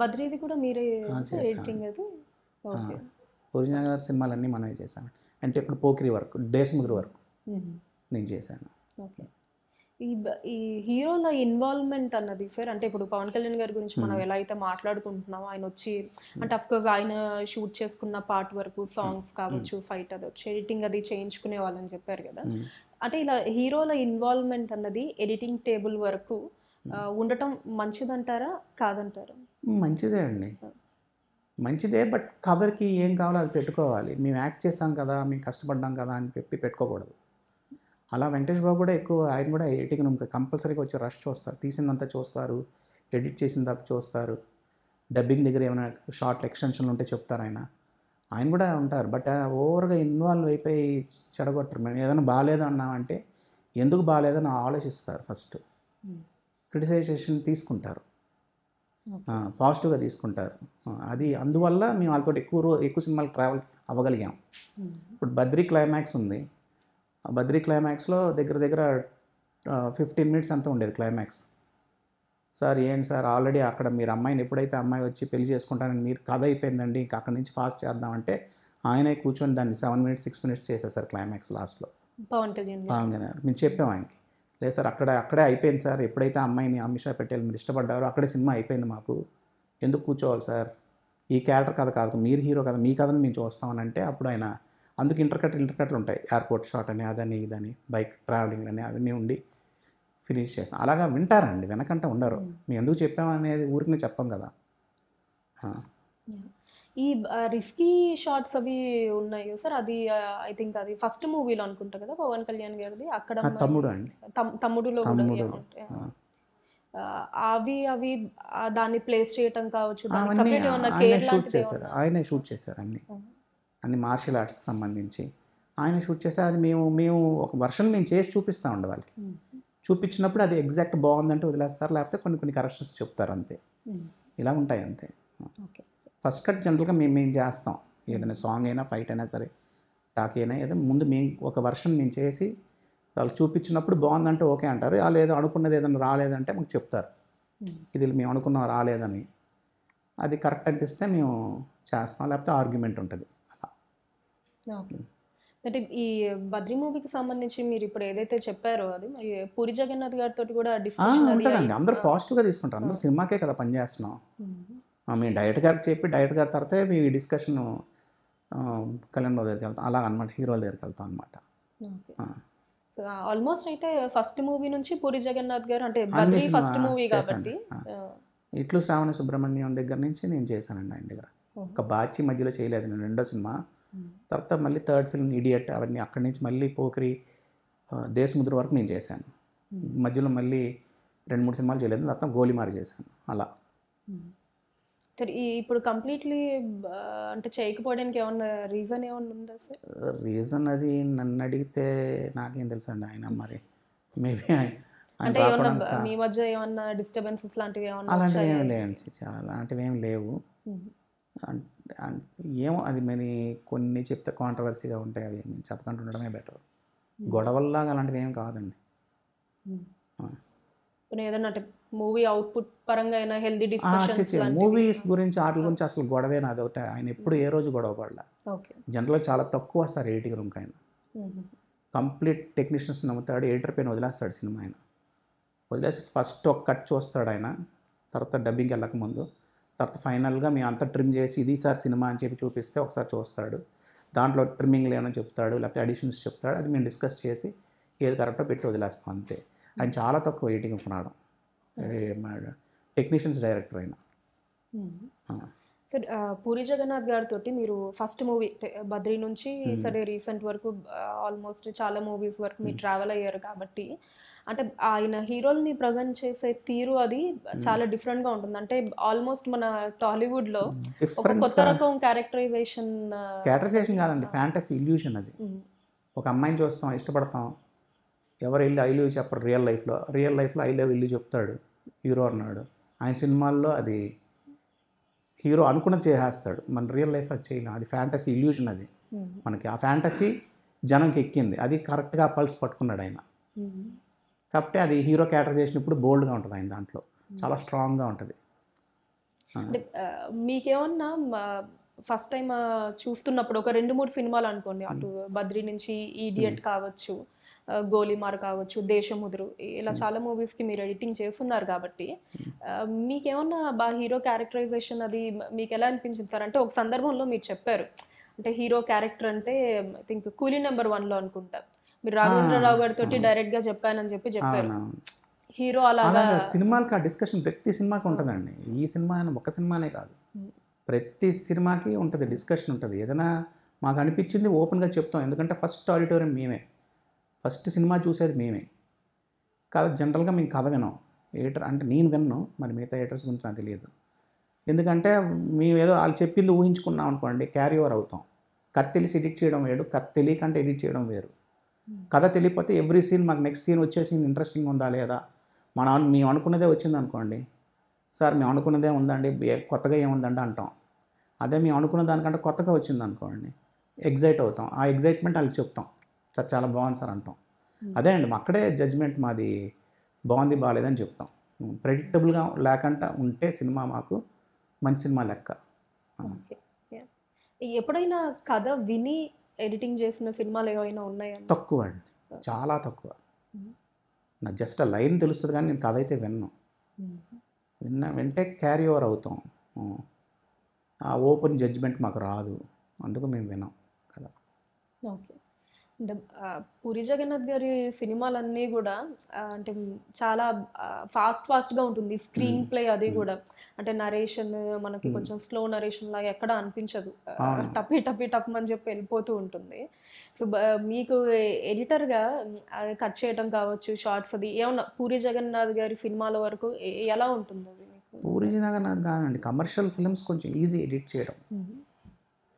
[SPEAKER 1] బద్రీది కూడా మీరే చేస్తాను
[SPEAKER 2] ఒరిజినల్ గారి సినిమాలన్నీ మనమే చేశాను అంటే ఇప్పుడు పోకిరి వర్క్ దేశముద్ర వర్క్ నేను చేశాను
[SPEAKER 1] ఓకే ఈ ఈ హీరోల ఇన్వాల్వ్మెంట్ అన్నది సార్ అంటే ఇప్పుడు పవన్ కళ్యాణ్ గారి గురించి మనం ఎలా అయితే మాట్లాడుకుంటున్నామో ఆయన వచ్చి అంటే అఫ్ కోర్స్ ఆయన షూట్ చేసుకున్న పార్ట్ వరకు సాంగ్స్ కావచ్చు ఫైట్ అది వచ్చి ఎడిటింగ్ అది చేయించుకునే వాళ్ళని చెప్పారు కదా అంటే ఇలా హీరోల ఇన్వాల్వ్మెంట్ అన్నది ఎడిటింగ్ టేబుల్ వరకు ఉండటం మంచిదంటారా కాదంటారా
[SPEAKER 2] మంచిదే అండి మంచిదే బట్ కవర్కి ఏం కావాలో అది పెట్టుకోవాలి మేము యాక్ట్ చేసాం కదా మేము కష్టపడ్డాం కదా అని చెప్పి పెట్టుకోకూడదు అలా వెంకటేష్ బాబు కూడా ఎక్కువ ఆయన కూడా ఎడిటింగ్ ఇంకా కంపల్సరీగా వచ్చి రష్ చూస్తారు తీసిందంతా చూస్తారు ఎడిట్ చేసిన తర్వాత చూస్తారు డబ్బింగ్ దగ్గర ఏమైనా షార్ట్ ఎక్స్టెన్షన్లు ఉంటే చెప్తారు ఆయన ఆయన కూడా ఉంటారు బట్ ఓవర్గా ఇన్వాల్వ్ అయిపోయి చెడగొట్టరు మేము ఏదైనా బాగాలేదు అన్నామంటే ఎందుకు బాగాలేదని ఆలోచిస్తారు ఫస్ట్ క్రిటిసైజేషన్ తీసుకుంటారు పాజిటివ్గా తీసుకుంటారు అది అందువల్ల మేము వాళ్ళతో ఎక్కువ రో ఎక్కువ సినిమాలు ట్రావెల్ అవ్వగలిగాం ఇప్పుడు బద్రీ క్లైమాక్స్ ఉంది బద్రి క్లైమాక్స్లో దగ్గర దగ్గర ఫిఫ్టీన్ మినిట్స్ అంతా ఉండేది క్లైమాక్స్ సార్ ఏంటి సార్ ఆల్రెడీ అక్కడ మీరు అమ్మాయిని ఎప్పుడైతే అమ్మాయి వచ్చి పెళ్లి చేసుకుంటానని మీరు కథ అయిపోయిందండి ఇంకా అక్కడి నుంచి ఫాస్ట్ చేద్దామంటే ఆయనే కూర్చొని దాన్ని సెవెన్ మినిట్స్ సిక్స్ మినిట్స్ చేసేసారు క్లైమాక్స్ లాస్ట్లో పవన్ కళ్యాణ్ పవన్ కళ్యాణ్ మేము చెప్పాం ఆయనకి లేదు సార్ అక్కడ అక్కడే అయిపోయింది సార్ ఎప్పుడైతే అమ్మాయిని అమిషా పెట్టే మీరు ఇష్టపడ్డారో అక్కడే సినిమా అయిపోయింది మాకు ఎందుకు కూర్చోవాలి సార్ ఈ క్యారెక్టర్ కథ కాదు మీరు హీరో కదా మీ కథను మేము చూస్తామని అంటే అప్పుడు ఆయన అందుకు ఇంటర్కట్ ఇంటర్కట్లు ఉంటాయి ఎయిర్పోర్ట్ షాట్ అని అదని ఇదని బైక్ ట్రావెలింగ్ అని అవన్నీ ఉండి ఫినిష్ చేస్తాం అలాగా వింటారండి వెనకంటే ఉండరు మేము ఎందుకు చెప్పామనేది ఊరికి చెప్పాం కదా
[SPEAKER 1] ఈ రిస్కీ షార్ట్స్ అవి ఉన్నాయి సార్ అది ఐ థింక్ అది ఫస్ట్ మూవీలో అనుకుంటా కదా పవన్ కళ్యాణ్ గారిది అక్కడ తమ్ముడు అండి తమ్ముడులో అవి అవి దాన్ని ప్లేస్ చేయటం కావచ్చు
[SPEAKER 2] షూట్ చేశారు ఆయనే షూట్ చేశారు అన్ని అన్ని మార్షల్ ఆర్ట్స్కి సంబంధించి ఆయన షూట్ చేస్తే అది మేము మేము ఒక వర్షన్ మేము చేసి చూపిస్తూ ఉండే వాళ్ళకి చూపించినప్పుడు అది ఎగ్జాక్ట్ బాగుందంటే వదిలేస్తారు లేకపోతే కొన్ని కొన్ని కరెక్షన్స్ చెప్తారు అంతే ఇలా ఉంటాయి అంతే ఓకే ఫస్ట్ కట్ జనరల్గా మేము మేము చేస్తాం ఏదైనా సాంగ్ అయినా ఫైట్ అయినా సరే టాక్ అయినా ఏదో ముందు మేము ఒక వర్షన్ మేము చేసి వాళ్ళు చూపించినప్పుడు బాగుందంటే ఓకే అంటారు వాళ్ళు ఏదో అనుకున్నది ఏదైనా రాలేదంటే మాకు చెప్తారు ఇది మేము అనుకున్నాం రాలేదని అది కరెక్ట్ అనిపిస్తే మేము చేస్తాం లేకపోతే ఆర్గ్యుమెంట్ ఉంటుంది
[SPEAKER 1] అలా అంటే ఈ బద్రీ మూవీకి సంబంధించి మీరు ఇప్పుడు ఏదైతే చెప్పారో అది పూరి జగన్నాథ్ గారితో కూడా ఉంటుందండి
[SPEAKER 2] అందరూ పాజిటివ్గా తీసుకుంటారు అందరూ సినిమాకే కదా పనిచేస్తున్నాం మీ డైరెక్ట్ గారికి చెప్పి డైరెక్ట్ గారి తర్వాత మీ డిస్కషన్ కళ్యాణ్ బాబు దగ్గరికి వెళ్తాం అలా అనమాట హీరోల దగ్గరికి వెళ్తాం అనమాట
[SPEAKER 1] ఆల్మోస్ట్ అయితే ఫస్ట్ మూవీ నుంచి పూరి జగన్నాథ్ గారు అంటే
[SPEAKER 2] ఫస్ట్ మూవీ కాబట్టి ఇట్లు శ్రావణ సుబ్రహ్మణ్యం దగ్గర నుంచి నేను చేశానండి ఆయన దగ్గర ఒక బాచి మధ్యలో చేయలేదు నేను రెండో సినిమా తర్వాత మళ్ళీ థర్డ్ ఫిల్మ్ ఇడియట్ అవన్నీ అక్కడి నుంచి మళ్ళీ పోకరి దేశముద్ర వరకు నేను చేశాను మధ్యలో మళ్ళీ రెండు మూడు సినిమాలు చేయలేదు తర్వాత గోలిమారి చేశాను అలా
[SPEAKER 1] ఇప్పుడు కంప్లీట్లీ అంటే చేయకపోవడానికి ఏమన్నా రీజన్ ఏమన్నా ఉందా సార్
[SPEAKER 2] రీజన్ అది నన్ను అడిగితే నాకేం తెలుసు అండి ఆయన hmm. మరి మేబీ hmm. అంటే మీ
[SPEAKER 1] మధ్య ఏమన్నా డిస్టర్బెన్సెస్ లాంటివి ఏమన్నా అలాంటివి ఏమి
[SPEAKER 2] లేవండి చాలా అలాంటివి ఏమి లేవు hmm. ఏమో అది మరి కొన్ని చెప్తే కాంట్రవర్సీగా ఉంటాయి అవి ఏమి చెప్పకుండా ఉండడమే బెటర్ గొడవల్లాగా అలాంటివి ఏం కాదండి
[SPEAKER 1] ఏదన్నా మూవీ అవుట్పుట్ పరంగా అయినా హెల్దీ డిస్కషన్
[SPEAKER 2] మూవీస్ గురించి ఆటల గురించి అసలు గొడవే నాది ఒకటి ఆయన ఎప్పుడు ఏ రోజు గొడవ పడలే జనరల్ చాలా తక్కువ సార్ ఎయిటింగ్ రూమ్కి ఆయన కంప్లీట్ టెక్నీషియన్స్ నమ్ముతాడు ఎడిటర్ పైన వదిలేస్తాడు సినిమా ఆయన వదిలేసి ఫస్ట్ ఒక కట్ చూస్తాడు ఆయన తర్వాత డబ్బింగ్ వెళ్ళక ముందు తర్వాత ఫైనల్గా మేము అంత ట్రిమ్ చేసి ఇది సార్ సినిమా అని చెప్పి చూపిస్తే ఒకసారి చూస్తాడు దాంట్లో ట్రిమ్మింగ్ ఏమైనా చెప్తాడు లేకపోతే అడిషన్స్ చెప్తాడు అది మేము డిస్కస్ చేసి ఏది కరెక్టో పెట్టి వదిలేస్తాం అంతే ఆయన చాలా తక్కువ ఎయిటింగ్ కొనడం టెక్నీషియన్స్ డైరెక్టర్ అయినా సార్
[SPEAKER 1] పూరి జగన్నాథ్ గారితో మీరు ఫస్ట్ మూవీ బద్రీ నుంచి సరే రీసెంట్ వరకు ఆల్మోస్ట్ చాలా మూవీస్ వరకు మీరు ట్రావెల్ అయ్యారు కాబట్టి అంటే ఆయన హీరోల్ని ప్రజెంట్ చేసే తీరు అది చాలా డిఫరెంట్గా ఉంటుంది అంటే ఆల్మోస్ట్ మన టాలీవుడ్లో
[SPEAKER 2] ఒక కొత్త రకం
[SPEAKER 1] క్యారెక్టరైజేషన్
[SPEAKER 2] క్యారెక్టరైజేషన్ కాదండి ఫ్యాంటసీ ఇల్యూషన్ అది ఒక అమ్మాయిని చూస్తాం ఇష్టపడతాం ఎవరు వెళ్ళి ఐ లవ్ చెప్పరు రియల్ లైఫ్లో రియల్ లైఫ్లో ఐ లవ్ ఇల్లు చెప్తాడు హీరో అన్నాడు ఆయన సినిమాల్లో అది హీరో అనుకున్న చేసేస్తాడు మన రియల్ లైఫ్ అది చేయలేం అది ఫ్యాంటసీ ఇల్యూషన్ అది మనకి ఆ ఫ్యాంటసీ జనంకి ఎక్కింది అది కరెక్ట్గా పల్స్ పట్టుకున్నాడు ఆయన కాబట్టి అది హీరో క్యారెక్టర్ చేసినప్పుడు బోల్డ్గా ఉంటుంది ఆయన దాంట్లో చాలా స్ట్రాంగ్గా ఉంటుంది
[SPEAKER 1] మీకేమన్నా ఫస్ట్ టైం చూస్తున్నప్పుడు ఒక రెండు మూడు సినిమాలు అనుకోండి అటు బద్రి నుంచి ఈడియట్ కావచ్చు గోలీమార్ కావచ్చు దేశముదురు ఇలా hmm. చాలా మూవీస్కి మీరు ఎడిటింగ్ చేస్తున్నారు కాబట్టి మీకేమన్నా బా హీరో క్యారెక్టరైజేషన్ అది మీకు ఎలా అనిపించింది సార్ అంటే ఒక సందర్భంలో మీరు చెప్పారు అంటే హీరో క్యారెక్టర్ అంటే ఐ థింక్ కూలీ నెంబర్ వన్లో అనుకుంటా మీరు రాఘవేంద్రరావు గారితో గా చెప్పానని చెప్పి చెప్పారు హీరో అలాగా
[SPEAKER 2] సినిమాలకి ఆ డిస్కషన్ ప్రతి సినిమాకి ఉంటుందండి ఈ సినిమా ఒక సినిమానే కాదు hmm. ప్రతి సినిమాకి ఉంటుంది డిస్కషన్ ఉంటుంది ఏదైనా మాకు అనిపించింది ఓపెన్గా చెప్తాం ఎందుకంటే ఫస్ట్ ఆడిటోరియం మేమే ఫస్ట్ సినిమా చూసేది మేమే కథ జనరల్గా మేము కథ వినాం థియేటర్ అంటే నేను విన్నాను మరి మిగతా థియేటర్స్ గురించి నాకు తెలియదు ఎందుకంటే మేము ఏదో వాళ్ళు చెప్పింది ఊహించుకున్నాం అనుకోండి క్యారీ ఓవర్ అవుతాం కథ తెలిసి ఎడిట్ చేయడం వేరు కథ తెలియకంటే ఎడిట్ చేయడం వేరు కథ తెలియకపోతే ఎవ్రీ సీన్ మాకు నెక్స్ట్ సీన్ వచ్చే సీన్ ఇంట్రెస్టింగ్ ఉందా లేదా మన మేము అనుకున్నదే వచ్చింది అనుకోండి సార్ మేము అనుకున్నదే ఉందండి కొత్తగా ఏముందండి అంటాం అదే మేము అనుకున్న దానికంటే కొత్తగా వచ్చింది అనుకోండి ఎగ్జైట్ అవుతాం ఆ ఎగ్జైట్మెంట్ వాళ్ళకి చెప్తాం సార్ చాలా బాగుంది సార్ అంటాం అదే అండి అక్కడే జడ్జ్మెంట్ మాది బాగుంది బాగాలేదని చెప్తాం ప్రెడిక్టబుల్గా లేకుండా ఉంటే సినిమా మాకు మంచి సినిమా లెక్క
[SPEAKER 1] ఎప్పుడైనా కథ విని ఎడిటింగ్ చేసిన సినిమాలు ఏమైనా
[SPEAKER 3] ఉన్నాయా
[SPEAKER 2] తక్కువ అండి చాలా తక్కువ నాకు జస్ట్ ఆ లైన్ తెలుస్తుంది కానీ నేను కథ అయితే విన్నాను విన్నా వింటే క్యారీ ఓవర్ అవుతాం ఆ ఓపెన్ జడ్జ్మెంట్ మాకు రాదు అందుకు మేము వినాం కదా
[SPEAKER 3] ఓకే అంటే
[SPEAKER 1] పూరి జగన్నాథ్ గారి సినిమాలన్నీ కూడా అంటే చాలా ఫాస్ట్ ఫాస్ట్గా ఉంటుంది స్క్రీన్ ప్లే hmm. అది hmm. కూడా అంటే నరేషన్ మనకి hmm. కొంచెం స్లో నరేషన్ లాగా ఎక్కడ అనిపించదు టపి టపి అని చెప్పి వెళ్ళిపోతూ ఉంటుంది సో మీకు ఎడిటర్గా కట్ చేయడం కావచ్చు షార్ట్స్ అది ఏమన్నా పూరి జగన్నాథ్ గారి సినిమాల వరకు ఎలా ఉంటుంది అది
[SPEAKER 2] పూరి జగన్నాథ్ కాదండి కమర్షియల్ ఫిల్మ్స్ కొంచెం ఈజీ ఎడిట్ చేయడం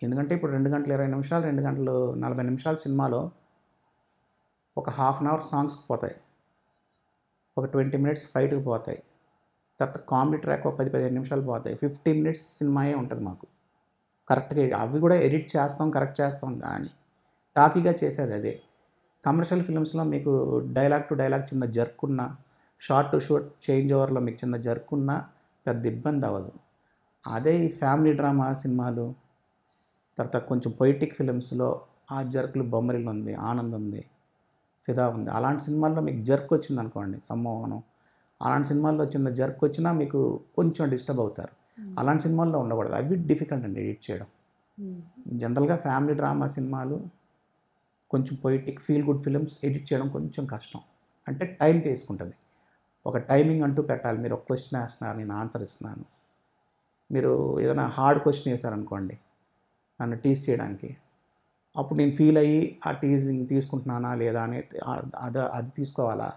[SPEAKER 2] ఎందుకంటే ఇప్పుడు రెండు గంటల ఇరవై నిమిషాలు రెండు గంటలు నలభై నిమిషాల సినిమాలో ఒక హాఫ్ అన్ అవర్ సాంగ్స్కి పోతాయి ఒక ట్వంటీ మినిట్స్ ఫైట్కి పోతాయి తర్వాత కామెడీ ట్రాక్ ఒక పది పదిహేను నిమిషాలు పోతాయి ఫిఫ్టీ మినిట్స్ సినిమాయే ఉంటుంది మాకు కరెక్ట్గా అవి కూడా ఎడిట్ చేస్తాం కరెక్ట్ చేస్తాం కానీ టాకీగా చేసేది అదే కమర్షియల్ ఫిల్మ్స్లో మీకు డైలాగ్ టు డైలాగ్ చిన్న జర్క్ ఉన్నా షార్ట్ టు షార్ట్ చేంజ్ ఓవర్లో మీకు చిన్న జర్క్ ఉన్నా పెద్ద ఇబ్బంది అవ్వదు అదే ఈ ఫ్యామిలీ డ్రామా సినిమాలు తర్వాత కొంచెం పొయిటిక్ ఫిలిమ్స్లో ఆ జర్క్లు బొమ్మరిలు ఉంది ఆనంద్ ఉంది ఫిదా ఉంది అలాంటి సినిమాల్లో మీకు జర్క్ వచ్చింది అనుకోండి సమ్మోహనం అలాంటి సినిమాల్లో చిన్న జర్క్ వచ్చినా మీకు కొంచెం డిస్టర్బ్ అవుతారు hmm. అలాంటి సినిమాల్లో ఉండకూడదు అవి డిఫికల్ట్ అండి ఎడిట్ చేయడం hmm. జనరల్గా ఫ్యామిలీ డ్రామా సినిమాలు కొంచెం poetic feel good films edit చేయడం కొంచెం కష్టం అంటే టైం తీసుకుంటుంది ఒక టైమింగ్ అంటూ పెట్టాలి మీరు ఒక క్వశ్చన్ వేస్తున్నారు నేను ఆన్సర్ ఇస్తున్నాను మీరు ఏదైనా హార్డ్ క్వశ్చన్ వేశారనుకోండి నన్ను టీస్ చేయడానికి అప్పుడు నేను ఫీల్ అయ్యి ఆ టీజింగ్ తీసుకుంటున్నానా లేదా అని అది అది తీసుకోవాలా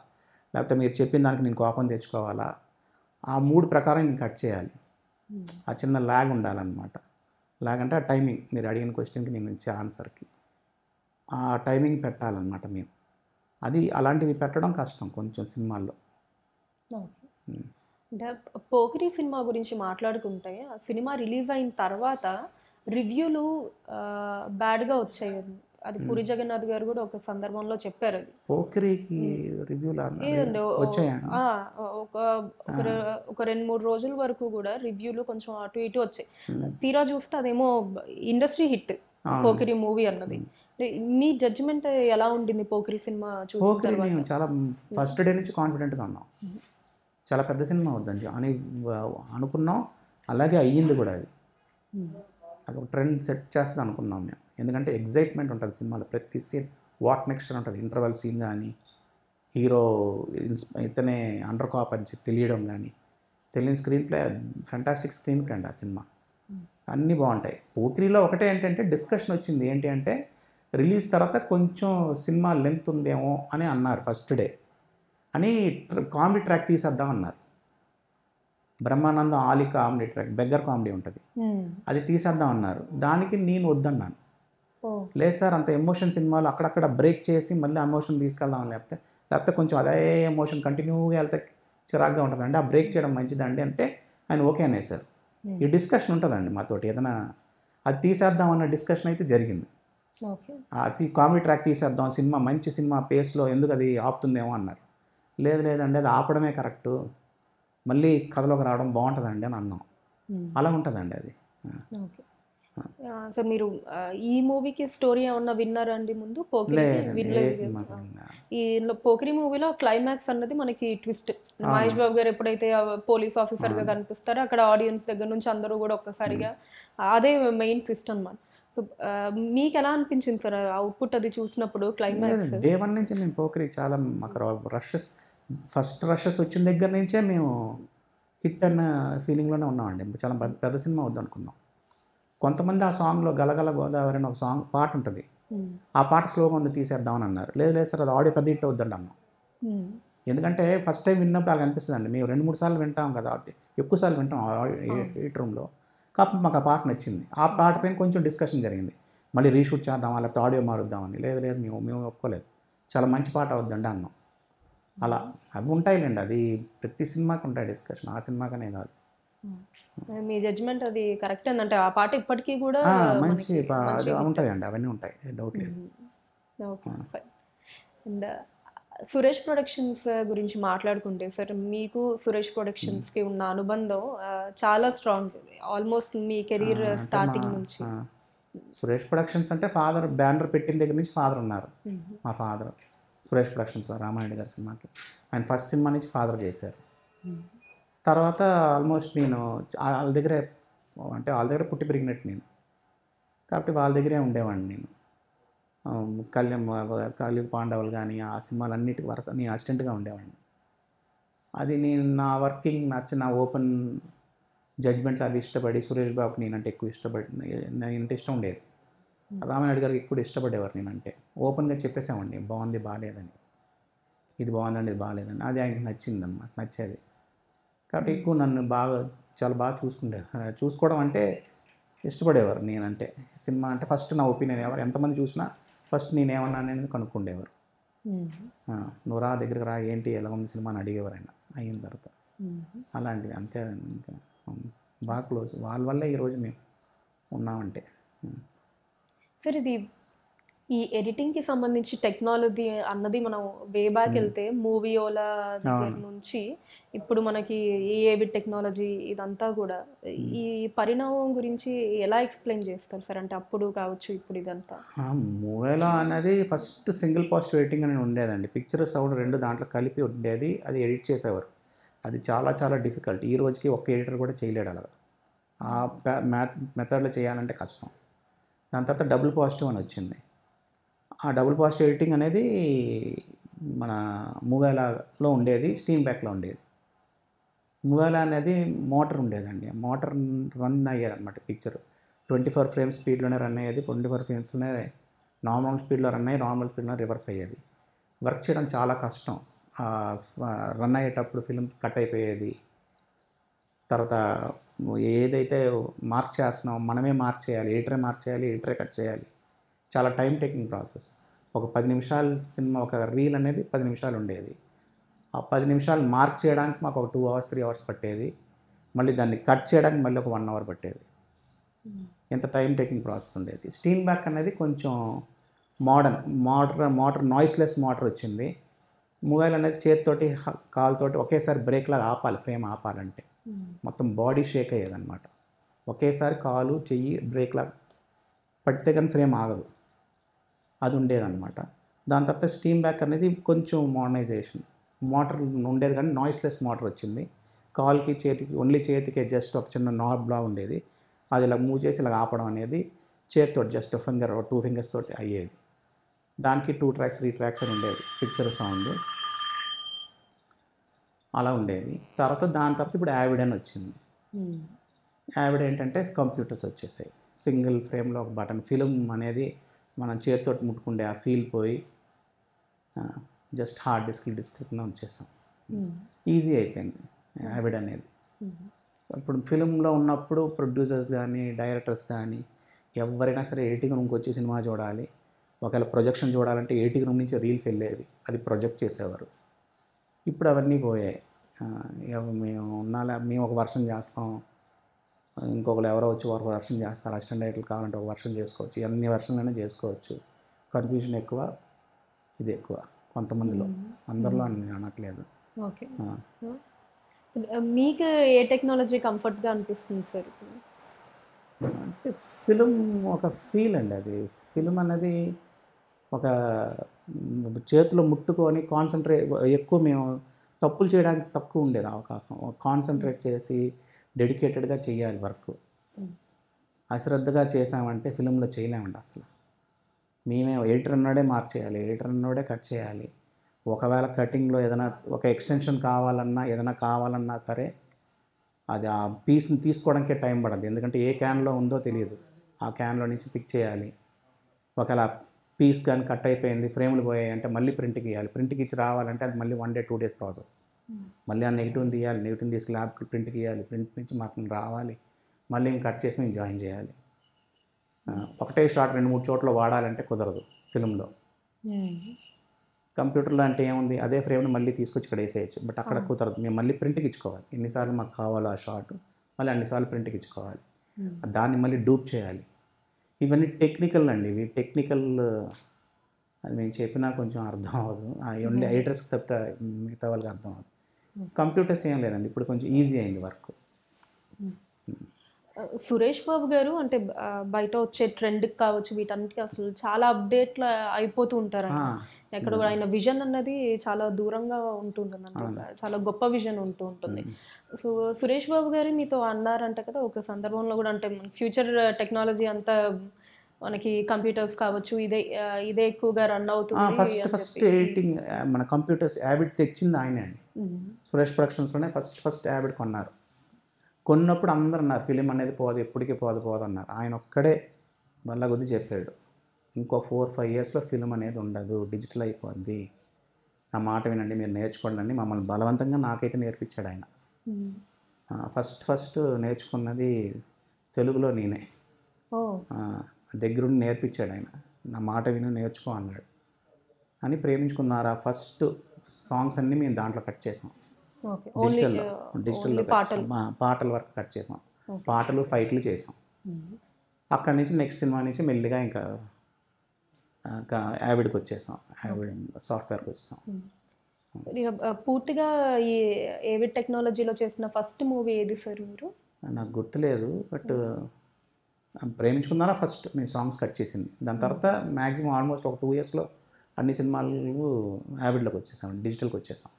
[SPEAKER 2] లేకపోతే మీరు చెప్పిన దానికి నేను కోపం తెచ్చుకోవాలా ఆ మూడు ప్రకారం నేను కట్ చేయాలి ఆ చిన్న ల్యాగ్ ఉండాలన్నమాట లాగ్ అంటే ఆ టైమింగ్ మీరు అడిగిన క్వశ్చన్కి నేను ఇచ్చే ఆన్సర్కి ఆ టైమింగ్ పెట్టాలన్నమాట మేము అది అలాంటివి పెట్టడం కష్టం కొంచెం సినిమాల్లో
[SPEAKER 1] పోకిరి సినిమా గురించి మాట్లాడుకుంటే ఆ సినిమా రిలీజ్ అయిన తర్వాత రివ్యూలు బ్యాడ్గా వచ్చాయి అది పూరి జగన్నాథ్ గారు కూడా ఒక సందర్భంలో చెప్పారు అది
[SPEAKER 2] పోకరికి రివ్యూలు
[SPEAKER 1] ఒక ఒక రెండు మూడు రోజుల వరకు కూడా రివ్యూలు కొంచెం అటు ఇటు వచ్చాయి తీరా చూస్తే అదేమో ఇండస్ట్రీ హిట్ పోకిరి మూవీ అన్నది మీ జడ్జిమెంట్ ఎలా ఉండింది పోకిరి సినిమా పోకిరి మేము
[SPEAKER 2] చాలా ఫస్ట్ డే నుంచి కాన్ఫిడెంట్గా ఉన్నాం చాలా పెద్ద సినిమా వద్దని అని అనుకున్నాం అలాగే అయ్యింది కూడా అది అది ఒక ట్రెండ్ సెట్ చేస్తుంది అనుకున్నాం మేము ఎందుకంటే ఎగ్జైట్మెంట్ ఉంటుంది సినిమాలో ప్రతి సీన్ వాట్ నెక్స్ట్ అని ఉంటుంది ఇంటర్వెల్ సీన్ కానీ హీరో ఇతనే అండర్ కాప్ అని తెలియడం కానీ తెలియని screenplay fantastic screenplay అండి ఆ సినిమా అన్నీ బాగుంటాయి పోక్రీలో ఒకటే ఏంటంటే డిస్కషన్ వచ్చింది ఏంటి అంటే రిలీజ్ తర్వాత కొంచెం సినిమా లెంత్ ఉందేమో అని అన్నారు ఫస్ట్ డే అని కామెడీ ట్రాక్ తీసేద్దాం అన్నారు బ్రహ్మానందం ఆలిక కామెడీ ట్రాక్ బెగ్గర్ కామెడీ ఉంటుంది అది తీసేద్దాం అన్నారు దానికి నేను వద్దన్నాను లేదు సార్ అంత ఎమోషన్ సినిమాలు అక్కడక్కడ బ్రేక్ చేసి మళ్ళీ ఎమోషన్ తీసుకెళ్దాం లేకపోతే లేకపోతే కొంచెం అదే ఎమోషన్ కంటిన్యూగా వెళ్తే చిరాగ్గా ఉంటుందండి ఆ బ్రేక్ చేయడం మంచిదండి అంటే ఆయన ఓకే అనే సార్ ఈ డిస్కషన్ ఉంటుందండి మాతోటి ఏదైనా అది తీసేద్దాం అన్న డిస్కషన్ అయితే జరిగింది అది కామెడీ ట్రాక్ తీసేద్దాం సినిమా మంచి సినిమా పేస్లో ఎందుకు అది ఆపుతుందేమో అన్నారు లేదు లేదండి అది ఆపడమే కరెక్టు మళ్ళీ కథలోకి రావడం బాగుంటుందండి అని అన్నాం అలా ఉంటుందండి అది
[SPEAKER 1] సార్ మీరు ఈ మూవీకి స్టోరీ ఏమన్నా విన్నారా అండి ముందు ఈ పోకిరి మూవీలో క్లైమాక్స్ అన్నది మనకి ట్విస్ట్ మహేష్ బాబు గారు ఎప్పుడైతే పోలీస్ ఆఫీసర్ గా కనిపిస్తారో అక్కడ ఆడియన్స్ దగ్గర నుంచి అందరూ కూడా ఒక్కసారిగా అదే మెయిన్ ట్విస్ట్ అనమాట సో మీకు ఎలా అనిపించింది సార్ అవుట్పుట్ అది చూసినప్పుడు క్లైమాక్స్ డే
[SPEAKER 2] నుంచి మేము పోకిరి చాలా మాకు రషెస్ ఫస్ట్ రషెస్ వచ్చిన దగ్గర నుంచే మేము హిట్ అన్న ఫీలింగ్లోనే ఉన్నామండి చాలా పెద్ద సినిమా అనుకున్నాం కొంతమంది ఆ సాంగ్లో గలగల గోదావరి అని ఒక సాంగ్ పాట ఉంటుంది ఆ పాట స్లోగా ఉంది తీసేద్దామని అన్నారు లేదు లేదు సార్ అది ఆడియో పెద్ద హిట్ అవుద్దండి అన్నాం ఎందుకంటే ఫస్ట్ టైం విన్నప్పుడు అలా అనిపిస్తుంది అండి మేము రెండు మూడు సార్లు వింటాం కదా ఎక్కువసార్లు వింటాం ఎయిట్ రూమ్లో కాకపోతే మాకు ఆ పాట నచ్చింది ఆ పాట పైన కొంచెం డిస్కషన్ జరిగింది మళ్ళీ రీషూట్ చేద్దామా లేకపోతే ఆడియో మారుద్దామని లేదు లేదు మేము మేము ఒప్పుకోలేదు చాలా మంచి పాట అవుద్దండి అన్నాం అలా అవి ఉంటాయిలేండి అది ప్రతి సినిమాకి ఉంటాయి డిస్కషన్ ఆ సినిమాకనే కాదు
[SPEAKER 1] మీ జడ్జ్మెంట్ అది కరెక్ట్ అంటే ఆ పాట ఇప్పటికీ కూడా మంచి
[SPEAKER 2] ఉంటాయి అండి అవన్నీ ఉంటాయి డౌట్ లేదు
[SPEAKER 1] అండ్ సురేష్ ప్రొడక్షన్స్ గురించి మాట్లాడుకుంటే సార్ మీకు సురేష్ ప్రొడక్షన్స్కి ఉన్న అనుబంధం చాలా స్ట్రాంగ్ ఆల్మోస్ట్ మీ కెరీర్
[SPEAKER 2] స్టార్టింగ్ నుంచి సురేష్ ప్రొడక్షన్స్ అంటే ఫాదర్ బ్యానర్ పెట్టిన దగ్గర నుంచి ఫాదర్ ఉన్నారు మా ఫాదర్ సురేష్ ప్రొడక్షన్స్లో రామారెడ్డి గారి సినిమాకి ఆయన ఫస్ట్ సినిమా నుంచి ఫాదర్ చేశారు తర్వాత ఆల్మోస్ట్ నేను వాళ్ళ దగ్గరే అంటే వాళ్ళ దగ్గర పుట్టి పెరిగినట్టు నేను కాబట్టి వాళ్ళ దగ్గరే ఉండేవాడిని నేను కళ్యాణ్ కలియు పాండవులు కానీ ఆ సినిమాలన్నిటి వరస నేను అసిస్టెంట్గా ఉండేవాడిని అది నేను నా వర్కింగ్ నచ్చి నా ఓపెన్ జడ్జ్మెంట్లు అవి ఇష్టపడి సురేష్ బాబుకి నేనంటే ఎక్కువ ఇష్టపడి నేనంటే ఇష్టం ఉండేది రామనాయుడు గారికి ఎక్కువ ఇష్టపడేవారు నేనంటే ఓపెన్గా చెప్పేసామండి బాగుంది బాగాలేదని ఇది బాగుందండి ఇది బాగాలేదండి అది ఆయనకి నచ్చింది అనమాట నచ్చేది కాబట్టి ఎక్కువ నన్ను బాగా చాలా బాగా చూసుకుంటే చూసుకోవడం అంటే ఇష్టపడేవారు నేనంటే సినిమా అంటే ఫస్ట్ నా ఒపీనియన్ ఎవరు ఎంతమంది చూసినా ఫస్ట్ నేనేమన్నా అనేది కనుక్కుండేవారు నువ్వు రా దగ్గరికి రా ఏంటి ఎలా ఉంది సినిమా అని అడిగేవారు ఆయన అయిన తర్వాత అలాంటివి అంతే ఇంకా బాగా క్లోజ్ వాళ్ళ వల్లే ఈరోజు మేము ఉన్నామంటే
[SPEAKER 1] సార్ ఇది ఈ ఎడిటింగ్కి సంబంధించి టెక్నాలజీ అన్నది మనం వే బ్యాక్ hmm. వెళ్తే మూవీయోల దగ్గర నుంచి ఇప్పుడు మనకి ఏఏవి టెక్నాలజీ ఇదంతా కూడా hmm. ఈ పరిణామం గురించి ఎలా ఎక్స్ప్లెయిన్ చేస్తారు సార్ అంటే అప్పుడు కావచ్చు ఇప్పుడు ఇదంతా
[SPEAKER 2] మూవీలో అనేది ఫస్ట్ సింగిల్ పాస్ట్ ఎడిటింగ్ అనేది ఉండేదండి పిక్చర్ సౌండ్ రెండు దాంట్లో కలిపి ఉండేది అది ఎడిట్ చేసేవారు అది చాలా చాలా డిఫికల్ట్ ఈ రోజుకి ఒక్క ఎడిటర్ కూడా చేయలేడు అలాగా ఆ మెథడ్లో చేయాలంటే కష్టం దాని తర్వాత డబుల్ పాజిటివ్ అని వచ్చింది ఆ డబుల్ పాజిటివ్ ఎడిటింగ్ అనేది మన మూగాలాలో ఉండేది స్టీమ్ బ్యాక్లో ఉండేది మూగాలా అనేది మోటార్ ఉండేదండి మోటార్ రన్ అయ్యేది అనమాట పిక్చర్ ట్వంటీ ఫోర్ ఫ్రేమ్స్ స్పీడ్లోనే రన్ అయ్యేది ట్వంటీ ఫోర్ ఫ్రేమ్స్లోనే నార్మల్ స్పీడ్లో రన్ అయ్యి నార్మల్ స్పీడ్లో రివర్స్ అయ్యేది వర్క్ చేయడం చాలా కష్టం రన్ అయ్యేటప్పుడు ఫిల్మ్ కట్ అయిపోయేది తర్వాత ఏదైతే మార్క్ చేస్తున్నామో మనమే మార్క్ చేయాలి ఎడిటరే మార్క్ చేయాలి ఎడిటరే కట్ చేయాలి చాలా టైం టేకింగ్ ప్రాసెస్ ఒక పది నిమిషాల సినిమా ఒక రీల్ అనేది పది నిమిషాలు ఉండేది ఆ పది నిమిషాలు మార్క్ చేయడానికి మాకు ఒక టూ అవర్స్ త్రీ అవర్స్ పట్టేది మళ్ళీ దాన్ని కట్ చేయడానికి మళ్ళీ ఒక వన్ అవర్ పట్టేది ఎంత hmm. టైం టేకింగ్ ప్రాసెస్ ఉండేది స్టీమ్ బ్యాక్ అనేది కొంచెం modern motor motor noiseless motor వచ్చింది మొబైల్ అనేది చేతితోటి కాల్తోటి ఒకేసారి బ్రేక్లాగా ఆపాలి ఫ్రేమ్ ఆపాలంటే Hmm. మొత్తం బాడీ షేక్ అయ్యేదన్నమాట ఒకేసారి కాలు చెయ్యి బ్రేక్ పడితే కానీ ఫ్రేమ్ ఆగదు అది ఉండేదన్నమాట దాని తర్వాత స్టీమ్ బ్యాక్ అనేది కొంచెం మోడర్నైజేషన్ మోటార్ ఉండేది కానీ నాయిస్లెస్ మోటార్ వచ్చింది కాల్కి చేతికి ఓన్లీ చేతికి జస్ట్ ఒక చిన్న నాబ్లా ఉండేది అది ఇలా మూవ్ చేసి ఇలా ఆపడం అనేది చేతితో జస్ట్ ఫింగర్ టూ ఫింగర్స్ తోటి అయ్యేది దానికి టూ ట్రాక్స్ త్రీ ట్రాక్స్ అని ఉండేది పిక్చర్ సౌండ్ అలా ఉండేది తర్వాత దాని తర్వాత ఇప్పుడు యావిడ్ అని వచ్చింది యావిడ్ ఏంటంటే కంప్యూటర్స్ వచ్చేసాయి సింగిల్ ఫ్రేమ్లో ఒక బటన్ ఫిలిం అనేది మనం చేతితో ముట్టుకుండే ఆ ఫీల్ పోయి జస్ట్ హార్డ్ డిస్క్ డిస్క్లో వచ్చేసాం ఈజీ అయిపోయింది యావిడ్ అనేది ఇప్పుడు ఫిలింలో ఉన్నప్పుడు ప్రొడ్యూసర్స్ కానీ డైరెక్టర్స్ కానీ ఎవరైనా సరే ఎయిటింగ్ రూమ్కి వచ్చి సినిమా చూడాలి ఒకవేళ ప్రొజెక్షన్ చూడాలంటే ఎయిటింగ్ రూమ్ నుంచి రీల్స్ వెళ్ళేవి అది ప్రొజెక్ట్ చేసేవారు ఇప్పుడు అవన్నీ పోయాయి మేము ఉన్నా మేము ఒక వర్షం చేస్తాం ఇంకొకరు ఎవరో వచ్చి ఒక వర్షం చేస్తారు అసిస్టెంట్ డైరెక్టర్ కావాలంటే ఒక వర్షం చేసుకోవచ్చు ఎన్ని వర్షన్లైనా చేసుకోవచ్చు కన్ఫ్యూజన్ ఎక్కువ ఇది ఎక్కువ కొంతమందిలో అందరిలో అని నేను అనట్లేదు
[SPEAKER 1] మీకు ఏ టెక్నాలజీ కంఫర్ట్గా అనిపిస్తుంది సార్
[SPEAKER 2] అంటే ఫిలిం ఒక ఫీల్ అండి అది ఫిలిం అనేది ఒక చేతులు ముట్టుకొని కాన్సన్ట్రేట్ ఎక్కువ మేము తప్పులు చేయడానికి తక్కువ ఉండేది అవకాశం కాన్సన్ట్రేట్ చేసి డెడికేటెడ్గా చేయాలి వర్క్ అశ్రద్ధగా చేసామంటే ఫిలింలో చేయలేమండి అసలు మేమే ఎడిటర్ అన్నోడే మార్చేయాలి ఎడిటర్ అన్నోడే కట్ చేయాలి ఒకవేళ కటింగ్లో ఏదైనా ఒక ఎక్స్టెన్షన్ కావాలన్నా ఏదైనా కావాలన్నా సరే అది ఆ పీస్ని తీసుకోవడానికే టైం పడదు ఎందుకంటే ఏ క్యాన్లో ఉందో తెలియదు ఆ క్యాన్లో నుంచి పిక్ చేయాలి ఒకవేళ పీస్ కానీ కట్ అయిపోయింది ఫ్రేములు పోయాయి అంటే మళ్ళీ ప్రింట్కి ఇవ్వాలి ప్రింట్కి ఇచ్చి రావాలంటే అది మళ్ళీ one day two days process మళ్ళీ ఆ నెగిటివ్ని తీయాలి నెగిటివ్ని తీసి ల్యాబ్కి ప్రింట్కి ఇవ్వాలి ప్రింట్ నుంచి మాత్రం రావాలి మళ్ళీ కట్ చేసి మేము జాయిన్ చేయాలి ఒకటే షాట్ రెండు మూడు చోట్ల వాడాలంటే కుదరదు ఫిల్మ్లో కంప్యూటర్లో అంటే ఏముంది అదే ఫ్రేమ్ని మళ్ళీ తీసుకొచ్చి ఇక్కడ వేసేయచ్చు బట్ అక్కడ కుదరదు మేము మళ్ళీ ప్రింట్కి ఇచ్చుకోవాలి ఎన్నిసార్లు మాకు కావాలో ఆ షాట్ మళ్ళీ అన్నిసార్లు ప్రింట్కి ఇచ్చుకోవాలి దాన్ని మళ్ళీ డూప్ చేయాలి ఇవన్నీ టెక్నికల్ అండి ఇవి టెక్నికల్ అది మేము చెప్పినా కొంచెం అర్థం అవ్వదు ఓన్లీ ఐడ్రస్ తప్పితే మిగతా వాళ్ళకి అర్థం అవ్వదు కంప్యూటర్స్ ఏం లేదండి ఇప్పుడు కొంచెం ఈజీ అయింది వర్క్
[SPEAKER 1] సురేష్ బాబు గారు అంటే బయట వచ్చే ట్రెండ్కి కావచ్చు వీటన్నిటికీ అసలు చాలా అప్డేట్లు అయిపోతూ ఉంటారు ఎక్కడ కూడా ఆయన విజన్ అన్నది చాలా దూరంగా ఉంటుంటుంది చాలా గొప్ప విజన్ ఉంటూ ఉంటుంది సో సురేష్ బాబు గారు మీతో అన్నారంట కదా ఒక సందర్భంలో కూడా అంటే ఫ్యూచర్ టెక్నాలజీ అంతా మనకి కంప్యూటర్స్ కావచ్చు ఇదే ఇదే ఎక్కువగా రన్ అవుతుంది ఫస్ట్
[SPEAKER 2] ఫస్ట్ ఎడిటింగ్ మన కంప్యూటర్స్ యాబిట్ తెచ్చింది ఆయనే అండి సురేష్ ప్రొడక్షన్స్లోనే ఫస్ట్ ఫస్ట్ యాబిట్ కొన్నారు కొన్నప్పుడు అందరు అన్నారు ఫిలిం అనేది పోదు ఎప్పటికీ పోదు పోదు అన్నారు ఆయన ఒక్కడే మళ్ళా కొద్ది చెప్పాడు ఇంకో ఫోర్ ఫైవ్ ఇయర్స్లో ఫిల్మ్ అనేది ఉండదు డిజిటల్ అయిపోద్ది నా మాట వినండి మీరు నేర్చుకోండి అండి మమ్మల్ని బలవంతంగా నాకైతే నేర్పించాడు ఆయన ఫస్ట్ ఫస్ట్ నేర్చుకున్నది తెలుగులో నేనే దగ్గరుండి నేర్పించాడు ఆయన నా మాట విని నేర్చుకో అన్నాడు అని ప్రేమించుకున్నారా ఫస్ట్ సాంగ్స్ అన్నీ మేము దాంట్లో కట్ చేసాం
[SPEAKER 3] డిజిటల్లో డిజిటల్లో
[SPEAKER 2] పాటల వరకు కట్ చేసాం పాటలు ఫైట్లు చేసాం అక్కడి నుంచి నెక్స్ట్ సినిమా నుంచి మెల్లిగా ఇంకా యావిడ్కి వచ్చేసాం యావిడ్ సాఫ్ట్వేర్కి వచ్చేసాం
[SPEAKER 1] పూర్తిగా ఈ ఏవిడ్ టెక్నాలజీలో చేసిన ఫస్ట్ మూవీ ఏది సార్ మీరు
[SPEAKER 2] నాకు గుర్తులేదు బట్ ప్రేమించుకున్నారా ఫస్ట్ నేను సాంగ్స్ కట్ చేసింది దాని తర్వాత మ్యాక్సిమం ఆల్మోస్ట్ ఒక టూ ఇయర్స్లో అన్ని సినిమాలు యావిడ్లోకి వచ్చేసాం డిజిటల్కి వచ్చేసాం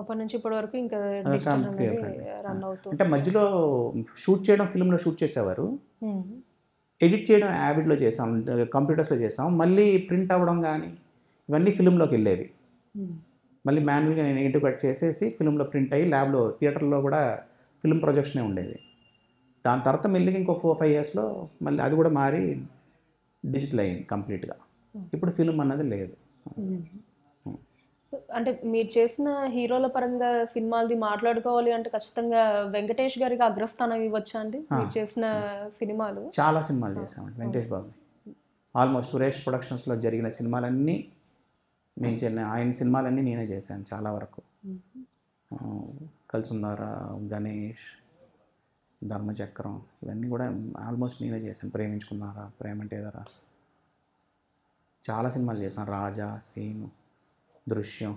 [SPEAKER 1] అప్పటి నుంచి ఇప్పటి వరకు ఇంకా అంటే
[SPEAKER 2] మధ్యలో షూట్ చేయడం ఫిల్మ్లో షూట్ చేసేవారు ఎడిట్ చేయడం యాబిట్లో చేసాం కంప్యూటర్స్లో చేసాం మళ్ళీ ప్రింట్ అవ్వడం కానీ ఇవన్నీ ఫిల్మ్లోకి వెళ్ళేది మళ్ళీ మాన్యువల్గా నేను ఎడిట్ కట్ చేసేసి ఫిల్మ్లో ప్రింట్ అయ్యి ల్యాబ్లో థియేటర్లో కూడా ఫిల్మ్ ప్రొజెక్షనే ఉండేది దాని తర్వాత మళ్ళీ ఇంకో ఫోర్ ఫైవ్ ఇయర్స్లో మళ్ళీ అది కూడా మారి డిజిటల్ అయింది కంప్లీట్గా ఇప్పుడు ఫిల్మ్ అన్నది లేదు
[SPEAKER 1] అంటే మీరు చేసిన హీరోల పరంగా సినిమాలది మాట్లాడుకోవాలి అంటే ఖచ్చితంగా వెంకటేష్ గారికి అగ్రస్థానం ఇవ్వచ్చా అండి మీరు చేసిన సినిమాలు చాలా
[SPEAKER 2] సినిమాలు చేశామండి వెంకటేష్ బాబు ఆల్మోస్ట్ సురేష్ ప్రొడక్షన్స్లో జరిగిన సినిమాలన్నీ నేను చిన్న ఆయన సినిమాలన్నీ నేనే చేశాను చాలా వరకు కలుసుందారా గణేష్ ధర్మచక్రం ఇవన్నీ కూడా ఆల్మోస్ట్ నేనే చేశాను ప్రేమించుకున్నారా ప్రేమంటేదరా చాలా సినిమాలు చేశాను రాజా సీను దృశ్యం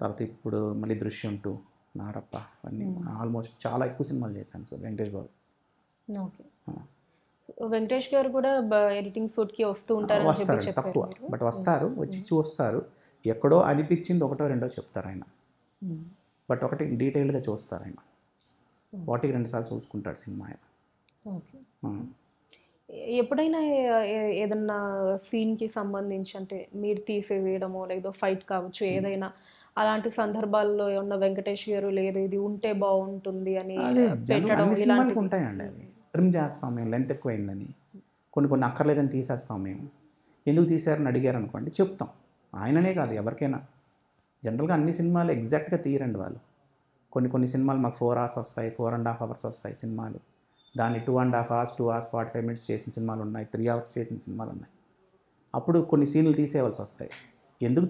[SPEAKER 2] తర్వాత ఇప్పుడు మళ్ళీ దృశ్యం టూ నారప్ప అవన్నీ ఆల్మోస్ట్ చాలా ఎక్కువ సినిమాలు చేశాను సో వెంకటేష్ బాబు
[SPEAKER 1] ఓకే వెంకటేష్ గారు కూడా ఎడిటింగ్ ఫుడ్కి వస్తూ ఉంటారు వస్తారు
[SPEAKER 2] తక్కువ బట్ వస్తారు వచ్చి చూస్తారు ఎక్కడో అనిపించింది ఒకటో రెండో చెప్తారు ఆయన బట్ ఒకటి డీటెయిల్గా చూస్తారు ఆయన వాటికి రెండుసార్లు చూసుకుంటాడు సినిమా ఆయన
[SPEAKER 3] ఓకే
[SPEAKER 1] ఎప్పుడైనా ఏదన్నా సీన్కి సంబంధించి అంటే మీరు తీసేవేయడమో లేదో ఫైట్ కావచ్చు ఏదైనా అలాంటి సందర్భాల్లో ఏమన్నా వెంకటేష్ గారు లేదు ఇది ఉంటే బాగుంటుంది అని పెట్టడం
[SPEAKER 2] ఉంటాయండి అది ట్రిమ్ చేస్తాం మేము లెంత్ ఎక్కువైందని కొన్ని కొన్ని అక్కర్లేదని తీసేస్తాం మేము ఎందుకు తీసారని అడిగారు అనుకోండి చెప్తాం ఆయననే కాదు ఎవరికైనా జనరల్గా అన్ని సినిమాలు ఎగ్జాక్ట్గా తీయరండి వాళ్ళు కొన్ని కొన్ని సినిమాలు మాకు ఫోర్ అవర్స్ వస్తాయి ఫోర్ అండ్ హాఫ్ అవర్స్ వస్తాయి సినిమాలు దాన్ని two and half hours two hours forty five minutes చేసిన సినిమాలు ఉన్నాయి త్రీ అవర్స్ చేసిన సినిమాలు ఉన్నాయి అప్పుడు కొన్ని సీన్లు తీసేయవలసి వస్తాయి ఎందుకు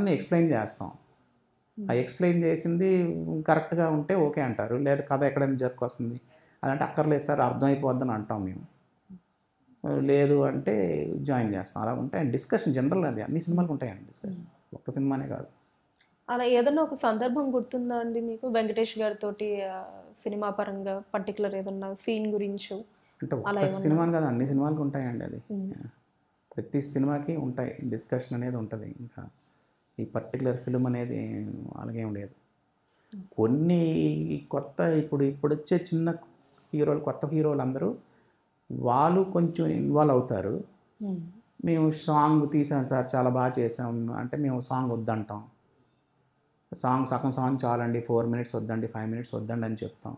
[SPEAKER 2] నేను ఎక్స్ప్లెయిన్ చేస్తాం hmm. ఆ ఎక్స్ప్లెయిన్ చేసింది కరెక్ట్గా ఉంటే ఓకే అంటారు లేదా కథ ఎక్కడైనా జర్క్ వస్తుంది అదంటే అక్కర్లేదు సార్ అర్థమైపోద్దని అంటాం మేము hmm. లేదు అంటే జాయిన్ చేస్తాం అలా ఉంటాయి డిస్కషన్ జనరల్ అది అన్ని సినిమాలు ఉంటాయండి డిస్కషన్ hmm. ఒక్క సినిమానే కాదు
[SPEAKER 1] అలా ఏదైనా ఒక సందర్భం గుర్తుందా అండి మీకు వెంకటేష్ గారితో సినిమా పరంగా పర్టికులర్ ఏదన్నా సీన్ గురించి
[SPEAKER 2] అంటే ఒక సినిమాలు కాదు అన్ని సినిమాలకు ఉంటాయండి అది ప్రతి సినిమాకి ఉంటాయి డిస్కషన్ అనేది ఉంటుంది ఇంకా ఈ పర్టికులర్ ఫిలిం అనేది అలాగే ఉండేది కొన్ని కొత్త ఇప్పుడు ఇప్పుడు వచ్చే చిన్న హీరోలు కొత్త హీరోలు అందరూ వాళ్ళు కొంచెం ఇన్వాల్వ్ అవుతారు మేము సాంగ్ తీసాం సార్ చాలా బాగా చేసాం అంటే మేము సాంగ్ వద్దంటాం సాంగ్ సగం సాంగ్ చాలండి ఫోర్ మినిట్స్ వద్దండి ఫైవ్ మినిట్స్ వద్దండి అని చెప్తాం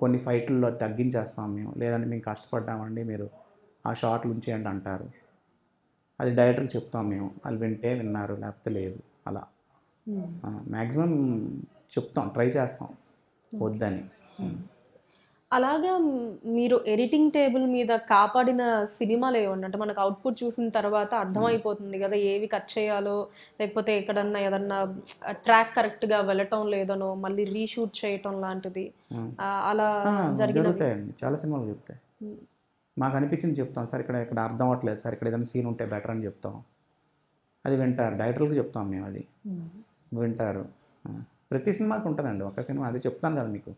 [SPEAKER 2] కొన్ని ఫైట్లలో తగ్గించేస్తాం మేము లేదంటే మేము కష్టపడ్డామండి మీరు ఆ షార్ట్లు ఉంచేయండి అంటారు అది డైరెక్టర్కి చెప్తాం మేము అది వింటే విన్నారు లేకపోతే లేదు అలా మ్యాక్సిమం చెప్తాం ట్రై చేస్తాం వద్దని
[SPEAKER 1] అలాగా మీరు ఎడిటింగ్ టేబుల్ మీద కాపాడిన సినిమాలు ఏమన్నా అంటే మనకు అవుట్పుట్ చూసిన తర్వాత అర్థమైపోతుంది కదా ఏవి కట్ చేయాలో లేకపోతే ఎక్కడన్నా ఏదన్నా ట్రాక్ కరెక్ట్గా వెళ్ళటం లేదనో మళ్ళీ రీషూట్ చేయటం లాంటిది అలా జరుగుతాయండి
[SPEAKER 2] చాలా సినిమాలు చెప్తాయి మాకు అనిపించింది చెప్తాం సార్ ఇక్కడ ఇక్కడ అర్థం అవ్వట్లేదు సార్ ఇక్కడ ఏదైనా సీన్ ఉంటే బెటర్ అని చెప్తాం అది వింటారు డైరెక్టర్లకు చెప్తాం మేము అది వింటారు ప్రతి సినిమాకి ఉంటుందండి ఒక సినిమా అది చెప్తాను కదా మీకు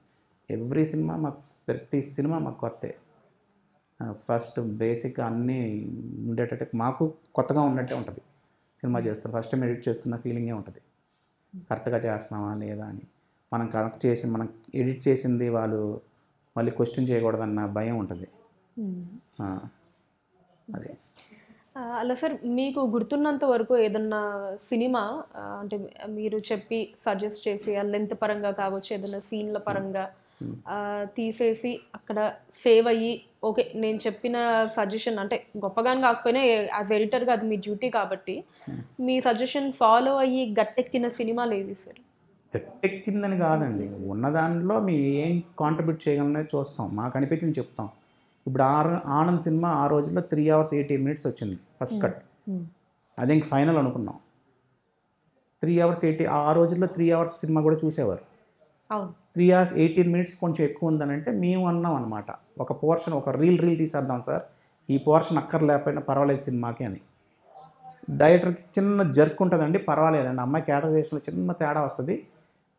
[SPEAKER 2] ఎవ్రీ సినిమా మాకు ప్రతి సినిమా మాకు కొత్తే ఫస్ట్ బేసిక్ అన్నీ ఉండేటట్టు మాకు కొత్తగా ఉన్నట్టే ఉంటుంది సినిమా చేస్తాం ఫస్ట్ టైం ఎడిట్ చేస్తున్న ఫీలింగే ఉంటుంది కరెక్ట్గా చేస్తున్నామా లేదా అని మనం కనెక్ట్ చేసి మనం ఎడిట్ చేసింది వాళ్ళు మళ్ళీ క్వశ్చన్ చేయకూడదన్న భయం ఉంటుంది
[SPEAKER 3] అదే
[SPEAKER 1] అలా సార్ మీకు గుర్తున్నంత వరకు ఏదన్నా సినిమా అంటే మీరు చెప్పి సజెస్ట్ చేసి ఆ లెంత్ పరంగా కావచ్చు ఏదన్నా సీన్ల పరంగా తీసేసి అక్కడ సేవ్ అయ్యి ఓకే నేను చెప్పిన సజెషన్ అంటే గొప్పగాని కాకపోయినా యాజ్ ఎడిటర్గా అది మీ డ్యూటీ కాబట్టి hmm. మీ సజెషన్ ఫాలో అయ్యి గట్టెక్కిన సినిమాలు ఏవి సార్
[SPEAKER 2] గట్టెక్కిందని కాదండి ఉన్న దాంట్లో మేము ఏం కాంట్రిబ్యూట్ చేయగలనే చూస్తాం మాకు అనిపించింది చెప్తాం ఇప్పుడు ఆర్ ఆనంద్ సినిమా ఆ రోజుల్లో త్రీ అవర్స్ ఎయిటీ మినిట్స్ వచ్చింది ఫస్ట్ కట్ అది ఇంక ఫైనల్ అనుకున్నాం త్రీ అవర్స్ ఎయిటీ ఆ రోజుల్లో త్రీ అవర్స్ సినిమా కూడా చూసేవారు త్రీ అవర్స్ ఎయిటీన్ మినిట్స్ కొంచెం ఎక్కువ ఉందనంటే మేము అన్నాం అనమాట ఒక పోర్షన్ ఒక రీల్ రీల్ తీసేద్దాం సార్ ఈ పోర్షన్ అక్కర్లేకపోయినా పర్వాలేదు సినిమాకి అని డైరెక్టర్కి చిన్న జర్క్ ఉంటుందండి పర్వాలేదండి అమ్మాయి క్యాటరైజేషన్లో చిన్న తేడా వస్తుంది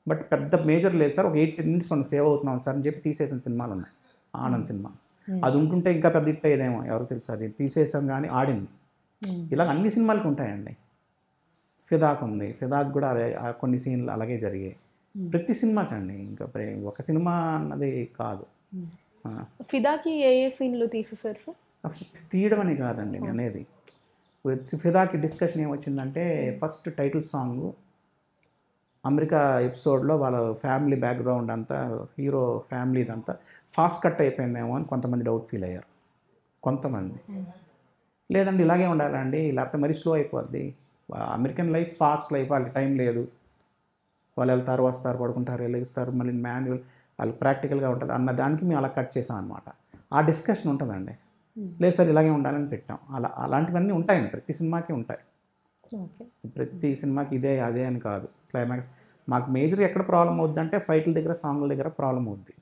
[SPEAKER 2] బట్ పెద్ద మేజర్ లేదు సార్ ఒక ఎయిటీన్ మినిట్స్ మనం సేవ్ అవుతున్నాం సార్ అని చెప్పి తీసేసిన సినిమాలు ఉన్నాయి ఆనంద్ సినిమా అది ఉంటుంటే ఇంకా పెద్ద హిట్ అయ్యేదేమో ఎవరు తెలుసు అది తీసేసాం కానీ ఆడింది ఇలా అన్ని సినిమాలకు ఉంటాయండి ఫిదాక్ ఉంది ఫిదాక్ కూడా అదే కొన్ని సీన్లు అలాగే జరిగాయి ప్రతి సినిమాకండి ఇంకా ఒక సినిమా అన్నది కాదు
[SPEAKER 1] ఫిదాకి ఏ ఏ సీన్లు తీసేసారు సార్
[SPEAKER 2] తీయడం అని కాదండి అనేది ఫిదాకి డిస్కషన్ ఏమొచ్చిందంటే ఫస్ట్ టైటిల్ సాంగ్ అమెరికా ఎపిసోడ్లో వాళ్ళ ఫ్యామిలీ బ్యాక్గ్రౌండ్ అంతా హీరో ఫ్యామిలీ ఇదంతా ఫాస్ట్ కట్ అయిపోయిందేమో అని కొంతమంది డౌట్ ఫీల్ అయ్యారు కొంతమంది లేదండి ఇలాగే ఉండాలండి లేకపోతే మరీ స్లో అయిపోద్ది అమెరికన్ లైఫ్ ఫాస్ట్ లైఫ్ వాళ్ళకి టైం లేదు వాళ్ళు వెళ్తారు వస్తారు పడుకుంటారు వెలిగిస్తారు మళ్ళీ మాన్యువల్ వాళ్ళు ప్రాక్టికల్గా ఉంటుంది అన్న దానికి మేము అలా కట్ చేసాం అనమాట ఆ డిస్కషన్ ఉంటుందండి లేదు సార్ ఇలాగే ఉండాలని పెట్టాం అలా అలాంటివన్నీ ఉంటాయండి ప్రతి సినిమాకి ఉంటాయి ప్రతి సినిమాకి ఇదే అదే అని కాదు క్లైమాక్స్ మాకు మేజర్ ఎక్కడ ప్రాబ్లం అంటే ఫైట్ల దగ్గర సాంగ్ల దగ్గర ప్రాబ్లం అవుద్ది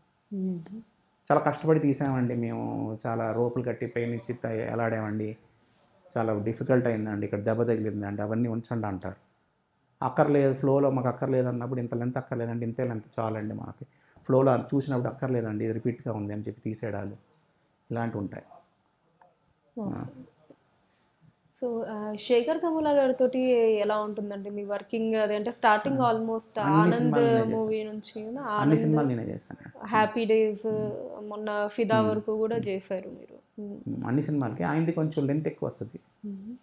[SPEAKER 2] చాలా కష్టపడి తీసామండి మేము చాలా రోపులు కట్టి పెయిన్ ఇచ్చి ఎలాడామండి చాలా డిఫికల్ట్ అయిందండి ఇక్కడ దెబ్బ తగిలిందండి అవన్నీ ఉంచండి అంటారు అక్కర్లేదు ఫ్లోలో మాకు అక్కర్లేదు అన్నప్పుడు ఇంత లెంత్ అక్కర్లేదండి ఇంతే లెంత్ చాలండి మనకి ఫ్లోలో చూసినప్పుడు అక్కర్లేదండి ఇది రిపీట్గా ఉంది అని చెప్పి తీసేయడాలు ఇలాంటివి ఉంటాయి
[SPEAKER 1] సో శేఖర్ కమల గారితో ఎలా ఉంటుందండి మీ వర్కింగ్ అంటే స్టార్టింగ్ ఆల్మోస్ట్ ఆనంద్ మూవీ నుంచి అన్ని సినిమాలు నేనే చేశాను హ్యాపీ డేస్ మొన్న ఫిదా వరకు కూడా చేశారు మీరు
[SPEAKER 2] అన్ని సినిమాలకి ఆయనది కొంచెం లెంత్ ఎక్కువ వస్తుంది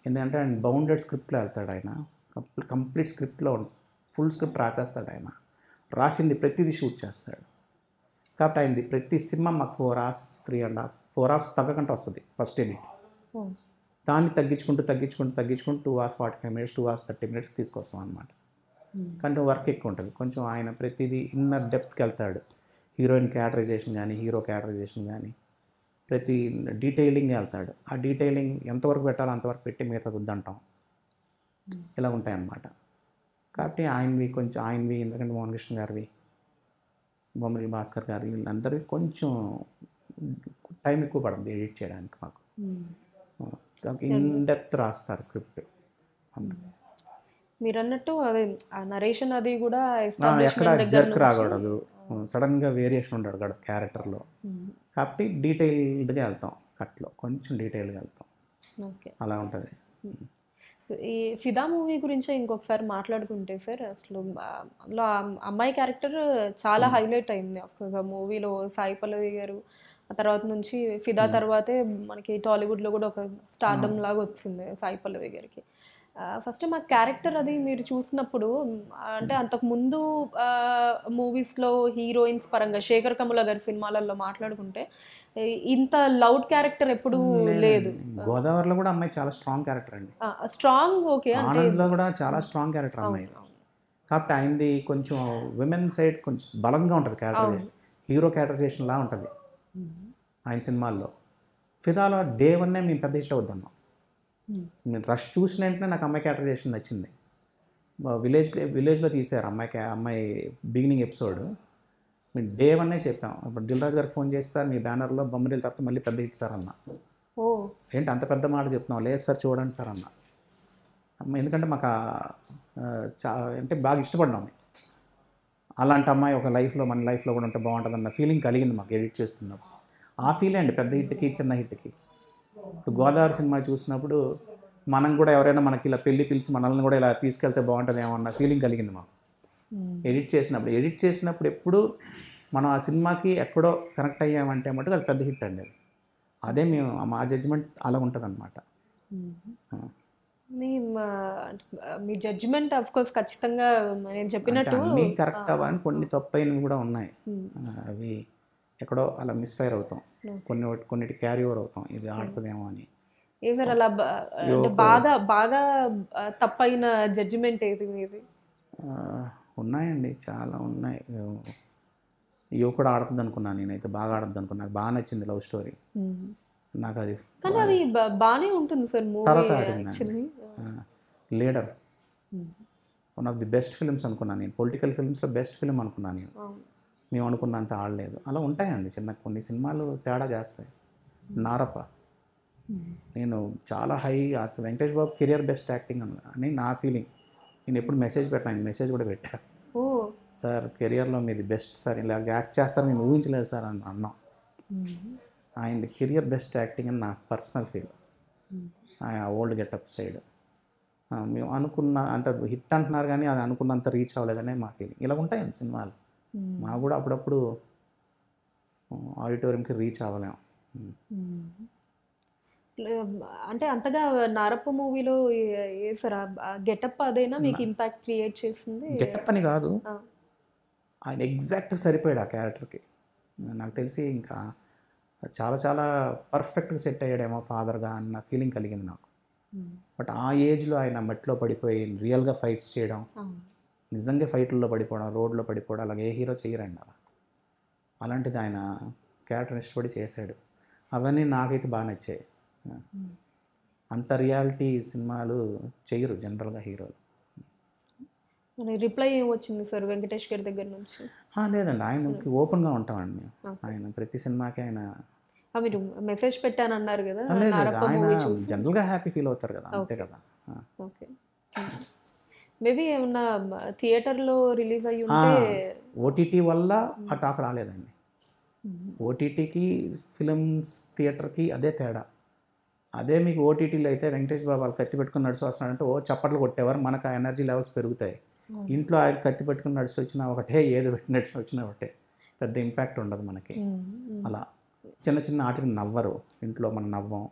[SPEAKER 2] ఎందుకంటే ఆయన బౌండెడ్ స్క్రిప్ట్లో వెళ్తాడు ఆయన కంప్లీట్ స్క్రిప్ట్లో ఫుల్ స్క్రిప్ట్ రాసేస్తాడు ఆయన రాసింది ప్రతిదీ షూట్ చేస్తాడు కాబట్టి ఆయనది ప్రతి సినిమా మాకు four hours three and half four hours తగ్గకంట వస్తుంది ఫస్ట్ యూనిట్ దాన్ని తగ్గించుకుంటూ తగ్గించుకుంటూ తగ్గించుకుంటూ two hours forty five minutes two hours thirty minutes తీసుకొస్తాం అనమాట కానీ వర్క్ ఎక్కువ ఉంటుంది కొంచెం ఆయన ప్రతిదీ ఇన్నర్ డెప్త్కి వెళ్తాడు హీరోయిన్ క్యాటరైజేషన్ కానీ హీరో క్యాటరైజేషన్ కానీ ప్రతి డీటెయిలింగ్ వెళ్తాడు ఆ డీటెయిలింగ్ ఎంతవరకు పెట్టాలో అంతవరకు పెట్టి మిగతా వద్దంటాం ఇలా ఉంటాయన్నమాట కాబట్టి ఆయనవి కొంచెం ఆయనవి ఎందుకంటే మోహన్ కృష్ణ గారివి బొమ్మరి భాస్కర్ గారి వీళ్ళందరివి కొంచెం టైం ఎక్కువ పడుతుంది ఎడిట్ చేయడానికి మాకు hmm. ఇన్ రాస్తారు స్క్రిప్ట్
[SPEAKER 3] అందుకు
[SPEAKER 1] మీరు అన్నట్టు అదే నరేషన్ అది కూడా ఎక్కడ జర్క్ రాకూడదు
[SPEAKER 2] సడన్గా వేరియేషన్ ఉండడు కాదు క్యారెక్టర్లో hmm. కాబట్టి డీటెయిల్డ్గా వెళ్తాం కట్లో కొంచెం డీటెయిల్గా వెళ్తాం అలా ఉంటుంది
[SPEAKER 3] hmm.
[SPEAKER 1] ఈ ఫిదా మూవీ గురించి ఇంకొకసారి మాట్లాడుకుంటే సార్ అసలు అమ్మాయి క్యారెక్టర్ చాలా hmm. హైలైట్ అయింది అఫ్కోర్స్ ఆ మూవీలో సాయి పల్లవి గారు ఆ తర్వాత నుంచి ఫిదా hmm. తర్వాతే మనకి టాలీవుడ్లో కూడా ఒక స్టార్డమ్ hmm. లాగా వచ్చింది సాయి పల్లవి గారికి ఫస్ట్ మా క్యారెక్టర్ అది మీరు చూసినప్పుడు అంటే అంతకు ముందు మూవీస్లో హీరోయిన్స్ పరంగా శేఖర్ కమల గారి సినిమాలలో మాట్లాడుకుంటే ఇంత లౌడ్ క్యారెక్టర్ ఎప్పుడు లేదు
[SPEAKER 2] గోదావరిలో కూడా అమ్మాయి చాలా స్ట్రాంగ్ క్యారెక్టర్ అండి
[SPEAKER 1] స్ట్రాంగ్ ఓకే ఆనంద్లో
[SPEAKER 2] కూడా చాలా స్ట్రాంగ్ క్యారెక్టర్ అమ్మాయి కాబట్టి ఆయనది కొంచెం విమెన్ సైడ్ కొంచెం బలంగా ఉంటుంది క్యారెక్టరైజేషన్ హీరో క్యారెక్టరైజేషన్ లా ఉంటుంది ఆయన సినిమాల్లో ఫిదాలో డే వన్నే మేము పెద్ద హిట్
[SPEAKER 3] అవుతున్నాం
[SPEAKER 2] రష్ చూసిన వెంటనే నాకు అమ్మాయి క్యారెక్టరైజేషన్ నచ్చింది విలేజ్ విలేజ్లో తీశారు అమ్మాయి అమ్మాయి బిగినింగ్ ఎపిసోడ్ మేము డే వన్నే చెప్పాం ఇప్పుడు రాజు గారికి ఫోన్ చేస్తారు మీ బ్యానర్లో బొమ్మరీల తర్వాత మళ్ళీ పెద్ద హిట్ సార్ అన్న ఏంటి అంత పెద్ద మాట చెప్తున్నాం లేదు సార్ చూడండి సార్ అన్న ఎందుకంటే మాకు అంటే బాగా ఇష్టపడినాం అలాంటి అమ్మాయి ఒక లైఫ్లో మన లైఫ్లో కూడా ఉంటే బాగుంటుంది అన్న ఫీలింగ్ కలిగింది మాకు ఎడిట్ చేస్తున్నప్పుడు ఆ ఫీలే అండి పెద్ద హిట్కి చిన్న హిట్కి ఇప్పుడు గోదావరి సినిమా చూసినప్పుడు మనం కూడా ఎవరైనా మనకి ఇలా పెళ్లి పిలిచి మనల్ని కూడా ఇలా తీసుకెళ్తే బాగుంటుంది ఏమన్న ఫీలింగ్ కలిగింది మాకు Hmm. ఎడిట్ చేసినప్పుడు ఎడిట్ చేసినప్పుడు ఎప్పుడు మనం ఆ సినిమాకి ఎక్కడో కనెక్ట్ అయ్యామంటే మటుకు అది పెద్ద హిట్ అండి అది అదే మేము మా జడ్జిమెంట్ అలా ఉంటుంది అనమాట
[SPEAKER 3] hmm.
[SPEAKER 1] మీ జడ్జిమెంట్ ఆఫ్ కోర్స్ ఖచ్చితంగా నేను చెప్పినట్టు అన్నీ కరెక్ట్ అవ్వాలని
[SPEAKER 2] కొన్ని తప్పైనవి కూడా ఉన్నాయి hmm. అవి ఎక్కడో అలా మిస్ఫైర్ అవుతాం కొన్ని కొన్నిటి క్యారీ ఓవర్ అవుతాం ఇది ఆడుతుందేమో అని
[SPEAKER 1] ఏసారి అలా బాగా బాగా తప్పైన జడ్జిమెంట్ ఏది మీది
[SPEAKER 2] ఉన్నాయండి చాలా ఉన్నాయి యువకుడు ఆడుతుంది అనుకున్నాను నేనైతే బాగా ఆడద్దు అనుకున్నా నాకు బాగా నచ్చింది లవ్ స్టోరీ నాకు అది
[SPEAKER 1] బాగానే ఉంటుంది సార్ తర్వాత ఆడిందండి
[SPEAKER 2] Leader one of the best films అనుకున్నాను నేను పొలిటికల్ ఫిల్మ్స్లో బెస్ట్ ఫిల్మ్ అనుకున్నాను నేను మేము అనుకున్నంత ఆడలేదు అలా ఉంటాయండి చిన్న కొన్ని సినిమాలు తేడా చేస్తాయి నారప్ప నేను చాలా high Venkatesh Babu career best acting అని నా ఫీలింగ్ నేను ఎప్పుడు మెసేజ్ పెట్టాను మెసేజ్ కూడా పెట్టాను సార్ కెరియర్లో మీది బెస్ట్ సార్ ఇలాగ యాక్ట్ చేస్తారు నేను ఊహించలేదు సార్ అని అన్నాం ఆయనది కెరియర్ బెస్ట్ యాక్టింగ్ అని నా పర్సనల్ ఫీల్ ఆ ఓల్డ్ గెటప్ సైడ్ మేము అనుకున్న అంటే హిట్ అంటున్నారు కానీ అది అనుకున్నంత రీచ్ అవ్వలేదనే మా ఫీలింగ్ ఇలా ఉంటాయండి సినిమాలు మాకు కూడా అప్పుడప్పుడు ఆడిటోరియంకి రీచ్ అవ్వలేము
[SPEAKER 1] అంటే అంతగా నారప్ప మూవీలో సార్ గెటప్ అదేనా మీకు ఇంపాక్ట్ క్రియేట్ చేసింది గెటప్ అని కాదు
[SPEAKER 2] ఆయన ఎగ్జాక్ట్గా సరిపోయాడు ఆ క్యారెక్టర్కి నాకు తెలిసి ఇంకా చాలా చాలా పర్ఫెక్ట్గా సెట్ అయ్యాడేమో ఫాదర్గా అన్న ఫీలింగ్ కలిగింది నాకు బట్ ఆ ఏజ్లో ఆయన మెట్లో పడిపోయి రియల్గా ఫైట్స్ చేయడం నిజంగా ఫైట్లలో పడిపోవడం రోడ్లో పడిపోవడం అలాగే ఏ హీరో చేయరండి అలా అలాంటిది ఆయన క్యారెక్టర్ ఇష్టపడి చేశాడు అవన్నీ నాకైతే బాగా నచ్చాయి అంత రియాలిటీ సినిమాలు చేయరు జనరల్గా హీరోలు
[SPEAKER 1] రిప్లై వచ్చింది సార్ వెంకటేష్ గారి దగ్గర నుంచి
[SPEAKER 2] లేదండి ఆయనకి hmm. ఓపెన్గా ఉంటామండి ఆయన ప్రతి సినిమాకి ఆయన
[SPEAKER 1] మీరు మెసేజ్ పెట్టాను అన్నారు కదా ఆయన
[SPEAKER 2] జనరల్గా హ్యాపీ ఫీల్ అవుతారు కదా అంతే కదా
[SPEAKER 1] ఓకే మేబీ ఏమన్నా థియేటర్లో రిలీజ్
[SPEAKER 3] అయ్యి ఉంటే
[SPEAKER 2] ఓటీటీ వల్ల hmm. ఆ టాక్ రాలేదండి hmm. ఓటీటీకి ఫిలిమ్స్ థియేటర్కి అదే తేడా అదే మీకు ఓటీటీలో అయితే వెంకటేష్ బాబు వాళ్ళు కత్తి పెట్టుకుని నడుచు వస్తున్నాడంటే ఓ చప్పట్లు కొట్టేవారు మనకు ఆ ఎనర్జీ లెవెల్స్ పెరుగుతాయి ఇంట్లో ఆయిల్ కత్తి పెట్టుకుని నడిచి వచ్చినా ఒకటే ఏది పెట్టి నడిచి వచ్చినా ఒకటే పెద్ద ఇంపాక్ట్ ఉండదు మనకి అలా చిన్న చిన్న ఆటలు నవ్వరు ఇంట్లో మనం నవ్వం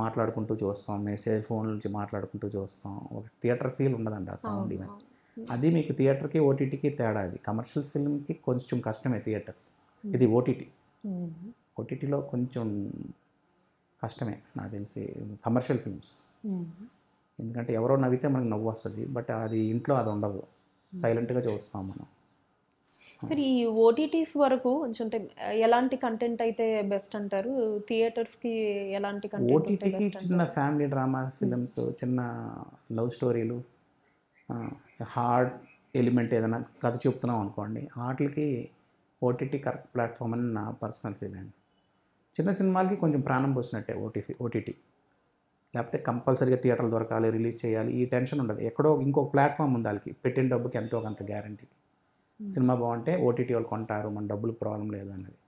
[SPEAKER 2] మాట్లాడుకుంటూ చూస్తాం మెసేజ్ ఫోన్ నుంచి మాట్లాడుకుంటూ చూస్తాం ఒక థియేటర్ ఫీల్ ఉండదండి ఆ సౌండ్ ఈవెన్ అది మీకు థియేటర్కి ఓటీటీకి తేడా అది కమర్షియల్ ఫిల్మ్కి కొంచెం కష్టమే థియేటర్స్ ఇది ఓటీటీ ఓటీటీలో కొంచెం కష్టమే నాకు తెలిసి కమర్షియల్ ఫిల్మ్స్ ఎందుకంటే ఎవరో నవ్వితే మనకు నవ్వు వస్తుంది బట్ అది ఇంట్లో అది ఉండదు సైలెంట్గా చూస్తాం మనం
[SPEAKER 1] సరే ఈ ఓటీటీస్ వరకు కొంచెం ఎలాంటి కంటెంట్ అయితే బెస్ట్ అంటారు థియేటర్స్కి ఎలాంటి ఓటీటీకి చిన్న
[SPEAKER 2] ఫ్యామిలీ డ్రామా ఫిలిమ్స్ చిన్న లవ్ స్టోరీలు హార్డ్ ఎలిమెంట్ ఏదైనా కథ చెప్తున్నాం అనుకోండి వాటికి ఓటీటీ కరెక్ట్ ప్లాట్ఫామ్ అని నా పర్సనల్ ఫీలింగ్ చిన్న సినిమాలకి కొంచెం ప్రాణం పోసినట్టే ఓటీటీ ఓటీటీ లేకపోతే కంపల్సరీగా థియేటర్లు దొరకాలి రిలీజ్ చేయాలి ఈ టెన్షన్ ఉండదు ఎక్కడో ఇంకొక ప్లాట్ఫామ్ ఉంది వాళ్ళకి పెట్టిన డబ్బుకి ఎంతో కొంత గ్యారంటీ hmm. సినిమా బాగుంటే ఓటీటీ వాళ్ళు కొంటారు మన డబ్బులు ప్రాబ్లం లేదు అన్నది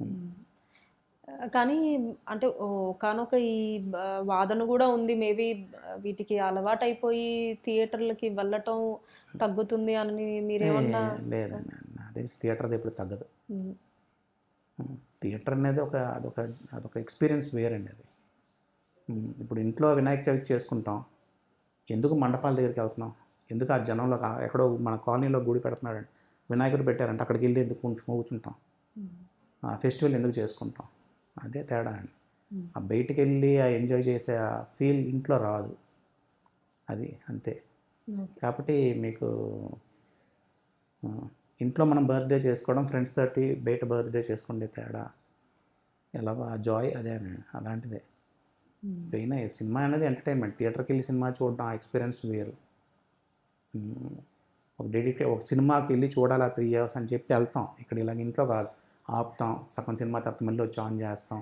[SPEAKER 2] hmm. Hmm.
[SPEAKER 1] కానీ అంటే ఒకనొక ఈ వాదన కూడా ఉంది మేబీ వీటికి అలవాటైపోయి థియేటర్లకి వెళ్ళటం తగ్గుతుంది అని
[SPEAKER 3] మీరేమన్నా లేదండి
[SPEAKER 2] థియేటర్ ఎప్పుడు తగ్గదు థియేటర్ అనేది ఒక అదొక అదొక ఎక్స్పీరియన్స్ వేరండి అది ఇప్పుడు ఇంట్లో వినాయక చవితి చేసుకుంటాం ఎందుకు మండపాల దగ్గరికి వెళ్తున్నాం ఎందుకు ఆ జనంలో ఎక్కడో మన కాలనీలో గుడి పెడుతున్నాడండి వినాయకుడు పెట్టారంటే అక్కడికి వెళ్ళి ఎందుకు కొంచెం కూర్చుంటాం ఆ ఫెస్టివల్ ఎందుకు చేసుకుంటాం అదే తేడా అండి ఆ బయటికి వెళ్ళి ఆ ఎంజాయ్ చేసే ఆ ఫీల్ ఇంట్లో రాదు అది అంతే కాబట్టి మీకు ఇంట్లో మనం బర్త్డే చేసుకోవడం ఫ్రెండ్స్ తోటి బయట బర్త్డే చేసుకుంటే తేడా ఎలా ఆ జాయ్ అదే అలాంటిదే అయినా hmm. సినిమా అనేది ఎంటర్టైన్మెంట్ థియేటర్కి వెళ్ళి సినిమా చూడడం ఆ ఎక్స్పీరియన్స్ వేరు hmm. ఒక డెడికేట్ ఒక సినిమాకి వెళ్ళి చూడాలి ఆ త్రీ అవర్స్ అని చెప్పి వెళ్తాం ఇక్కడ ఇలాగ ఇంట్లో కాదు ఆపుతాం సగం సినిమా తర్వాత మళ్ళీ వచ్చి ఆన్ చేస్తాం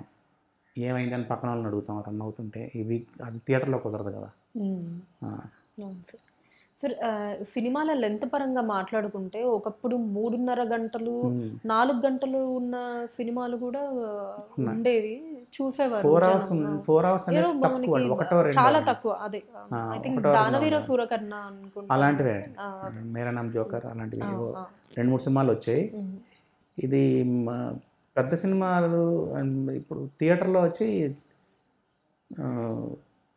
[SPEAKER 2] ఏమైందని పక్కన వాళ్ళని అడుగుతాం రన్ అవుతుంటే ఇవి అది థియేటర్లో కుదరదు కదా
[SPEAKER 3] hmm.
[SPEAKER 1] సార్ సినిమాల లెంత్ పరంగా మాట్లాడుకుంటే ఒకప్పుడు మూడున్నర గంటలు నాలుగు గంటలు ఉన్న సినిమాలు కూడా ఉండేవి చూసేవారు ఫోర్ అవర్స్
[SPEAKER 2] ఫోర్ అవర్స్ అనేది తక్కువ ఒకటో రెండు చాలా
[SPEAKER 1] తక్కువ అదే ఐ థింక్ దానవీర సూరకర్ణ అనుకుంటా అలాంటివే
[SPEAKER 2] మేరా నామ్ జోకర్ అలాంటివి రెండు మూడు సినిమాలు వచ్చాయి ఇది పెద్ద సినిమాలు ఇప్పుడు థియేటర్లో వచ్చి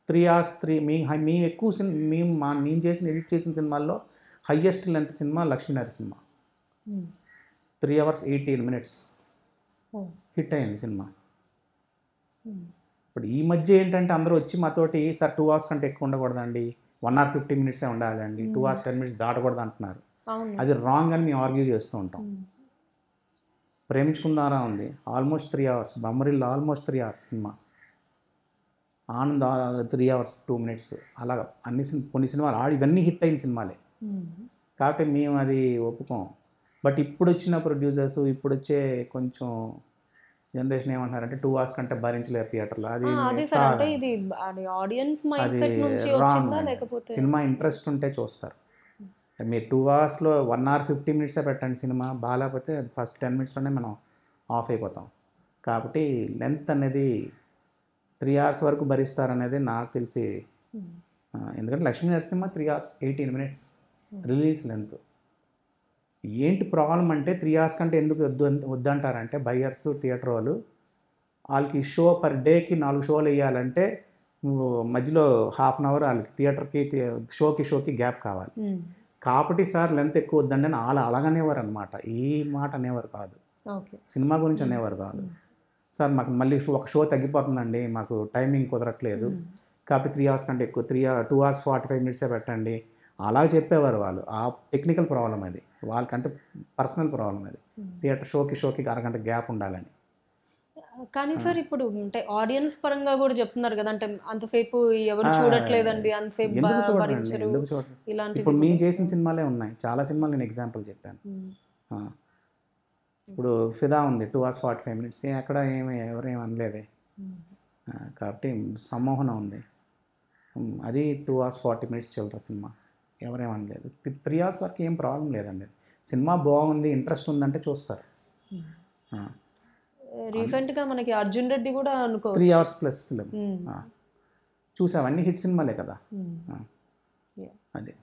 [SPEAKER 2] త్రీ అవర్స్ త్రీ మీ మీ ఎక్కువ సినిమా మేము మా నేను చేసిన ఎడిట్ చేసిన సినిమాల్లో హయ్యెస్ట్ లెంత్ సినిమా లక్ష్మీనారి సినిమా three hours eighteen minutes hit అయింది సినిమా ఇప్పుడు ఈ మధ్య ఏంటంటే అందరూ వచ్చి మాతోటి సార్ టూ అవర్స్ కంటే ఎక్కువ ఉండకూడదండి వన్ అవర్ ఫిఫ్టీ మినిట్సే ఉండాలండి టూ అవర్స్ టెన్ మినిట్స్ దాటకూడదు అంటున్నారు అది రాంగ్ అని మేము ఆర్గ్యూ చేస్తూ ఉంటాం hmm. ప్రేమించుకుందారా ఉంది almost three hours Bommarillu almost three hours సినిమా Anand three hours two minutes అలాగ అన్ని కొన్ని సినిమాలు ఆడి ఇవన్నీ హిట్ అయిన సినిమాలే hmm. కాబట్టి మేము అది ఒప్పుకోం బట్ ఇప్పుడు వచ్చిన ప్రొడ్యూసర్స్ ఇప్పుడు వచ్చే కొంచెం జనరేషన్ ఏమంటారంటే టూ అవర్స్ కంటే భరించలేరు థియేటర్లో అది
[SPEAKER 1] అది సినిమా
[SPEAKER 2] ఇంట్రెస్ట్ ఉంటే చూస్తారు hmm. మీరు టూ అవర్స్లో వన్ అవర్ ఫిఫ్టీ మినిట్సే పెట్టండి సినిమా బాగాలేకపోతే అది ఫస్ట్ టెన్ మినిట్స్లోనే మనం ఆఫ్ అయిపోతాం కాబట్టి లెంత్ అనేది త్రీ అవర్స్ వరకు భరిస్తారనేది నాకు తెలిసి
[SPEAKER 3] hmm.
[SPEAKER 2] ఎందుకంటే Lakshmi Narasimha three hours eighteen minutes hmm. Release length ఏంటి ప్రాబ్లం అంటే త్రీ అవర్స్ కంటే ఎందుకు వద్దు వద్దంటారంటే బయ్యర్స్ థియేటర్ వాళ్ళు వాళ్ళకి షో పర్ డేకి నాలుగు షోలు వేయాలంటే నువ్వు మధ్యలో హాఫ్ అన్ అవర్ వాళ్ళకి థియేటర్కి షోకి షోకి గ్యాప్ కావాలి కాబట్టి సార్ లెంత్ ఎక్కువ వద్దండి అని వాళ్ళు అలాగనేవారు అనమాట ఈ మాట అనేవారు కాదు సినిమా గురించి అనేవారు కాదు సార్ మాకు మళ్ళీ ఒక షో తగ్గిపోతుందండి మాకు టైమింగ్ కుదరట్లేదు కాబట్టి త్రీ అవర్స్ కంటే ఎక్కువ three two hours forty five మినిట్సే పెట్టండి అలా చెప్పేవారు వాళ్ళు ఆ టెక్నికల్ ప్రాబ్లం అది వాళ్ళకంటే పర్సనల్ ప్రాబ్లం అది hmm. థియేటర్ షోకి షోకి అరగంట గ్యాప్ ఉండాలని
[SPEAKER 1] కానీ hmm. సార్ ఇప్పుడు అంటే ఆడియన్స్ పరంగా కూడా చెప్తున్నారు కదా అంటే అంతసేపు ఎవరు చూడట్లేదండి అంతసేపు ఎందుకు చూడండి ఇలాంటి ఇప్పుడు మేము
[SPEAKER 2] చేసిన సినిమాలే ఉన్నాయి చాలా సినిమాలు నేను ఎగ్జాంపుల్ చెప్పాను
[SPEAKER 3] hmm.
[SPEAKER 2] ఇప్పుడు ఫిదా ఉంది two hours forty five minutes ఎక్కడ ఏమి ఎవరేమి అనలేదే కాబట్టి సమ్మోహన ఉంది అది టూ అవర్స్ ఫార్టీ మినిట్స్ చిల్డ్ర సినిమా ఎవరేమనలేదు త్రీ అవర్స్ వరకు ఏం ప్రాబ్లం లేదండి సినిమా బాగుంది ఇంట్రెస్ట్ ఉందంటే చూస్తారు
[SPEAKER 1] రీసెంట్గా మనకి అర్జున్ రెడ్డి కూడా అనుకో త్రీ
[SPEAKER 2] అవర్స్ ప్లస్ ఫిలిం చూసావన్నీ హిట్ సినిమాలే కదా అదే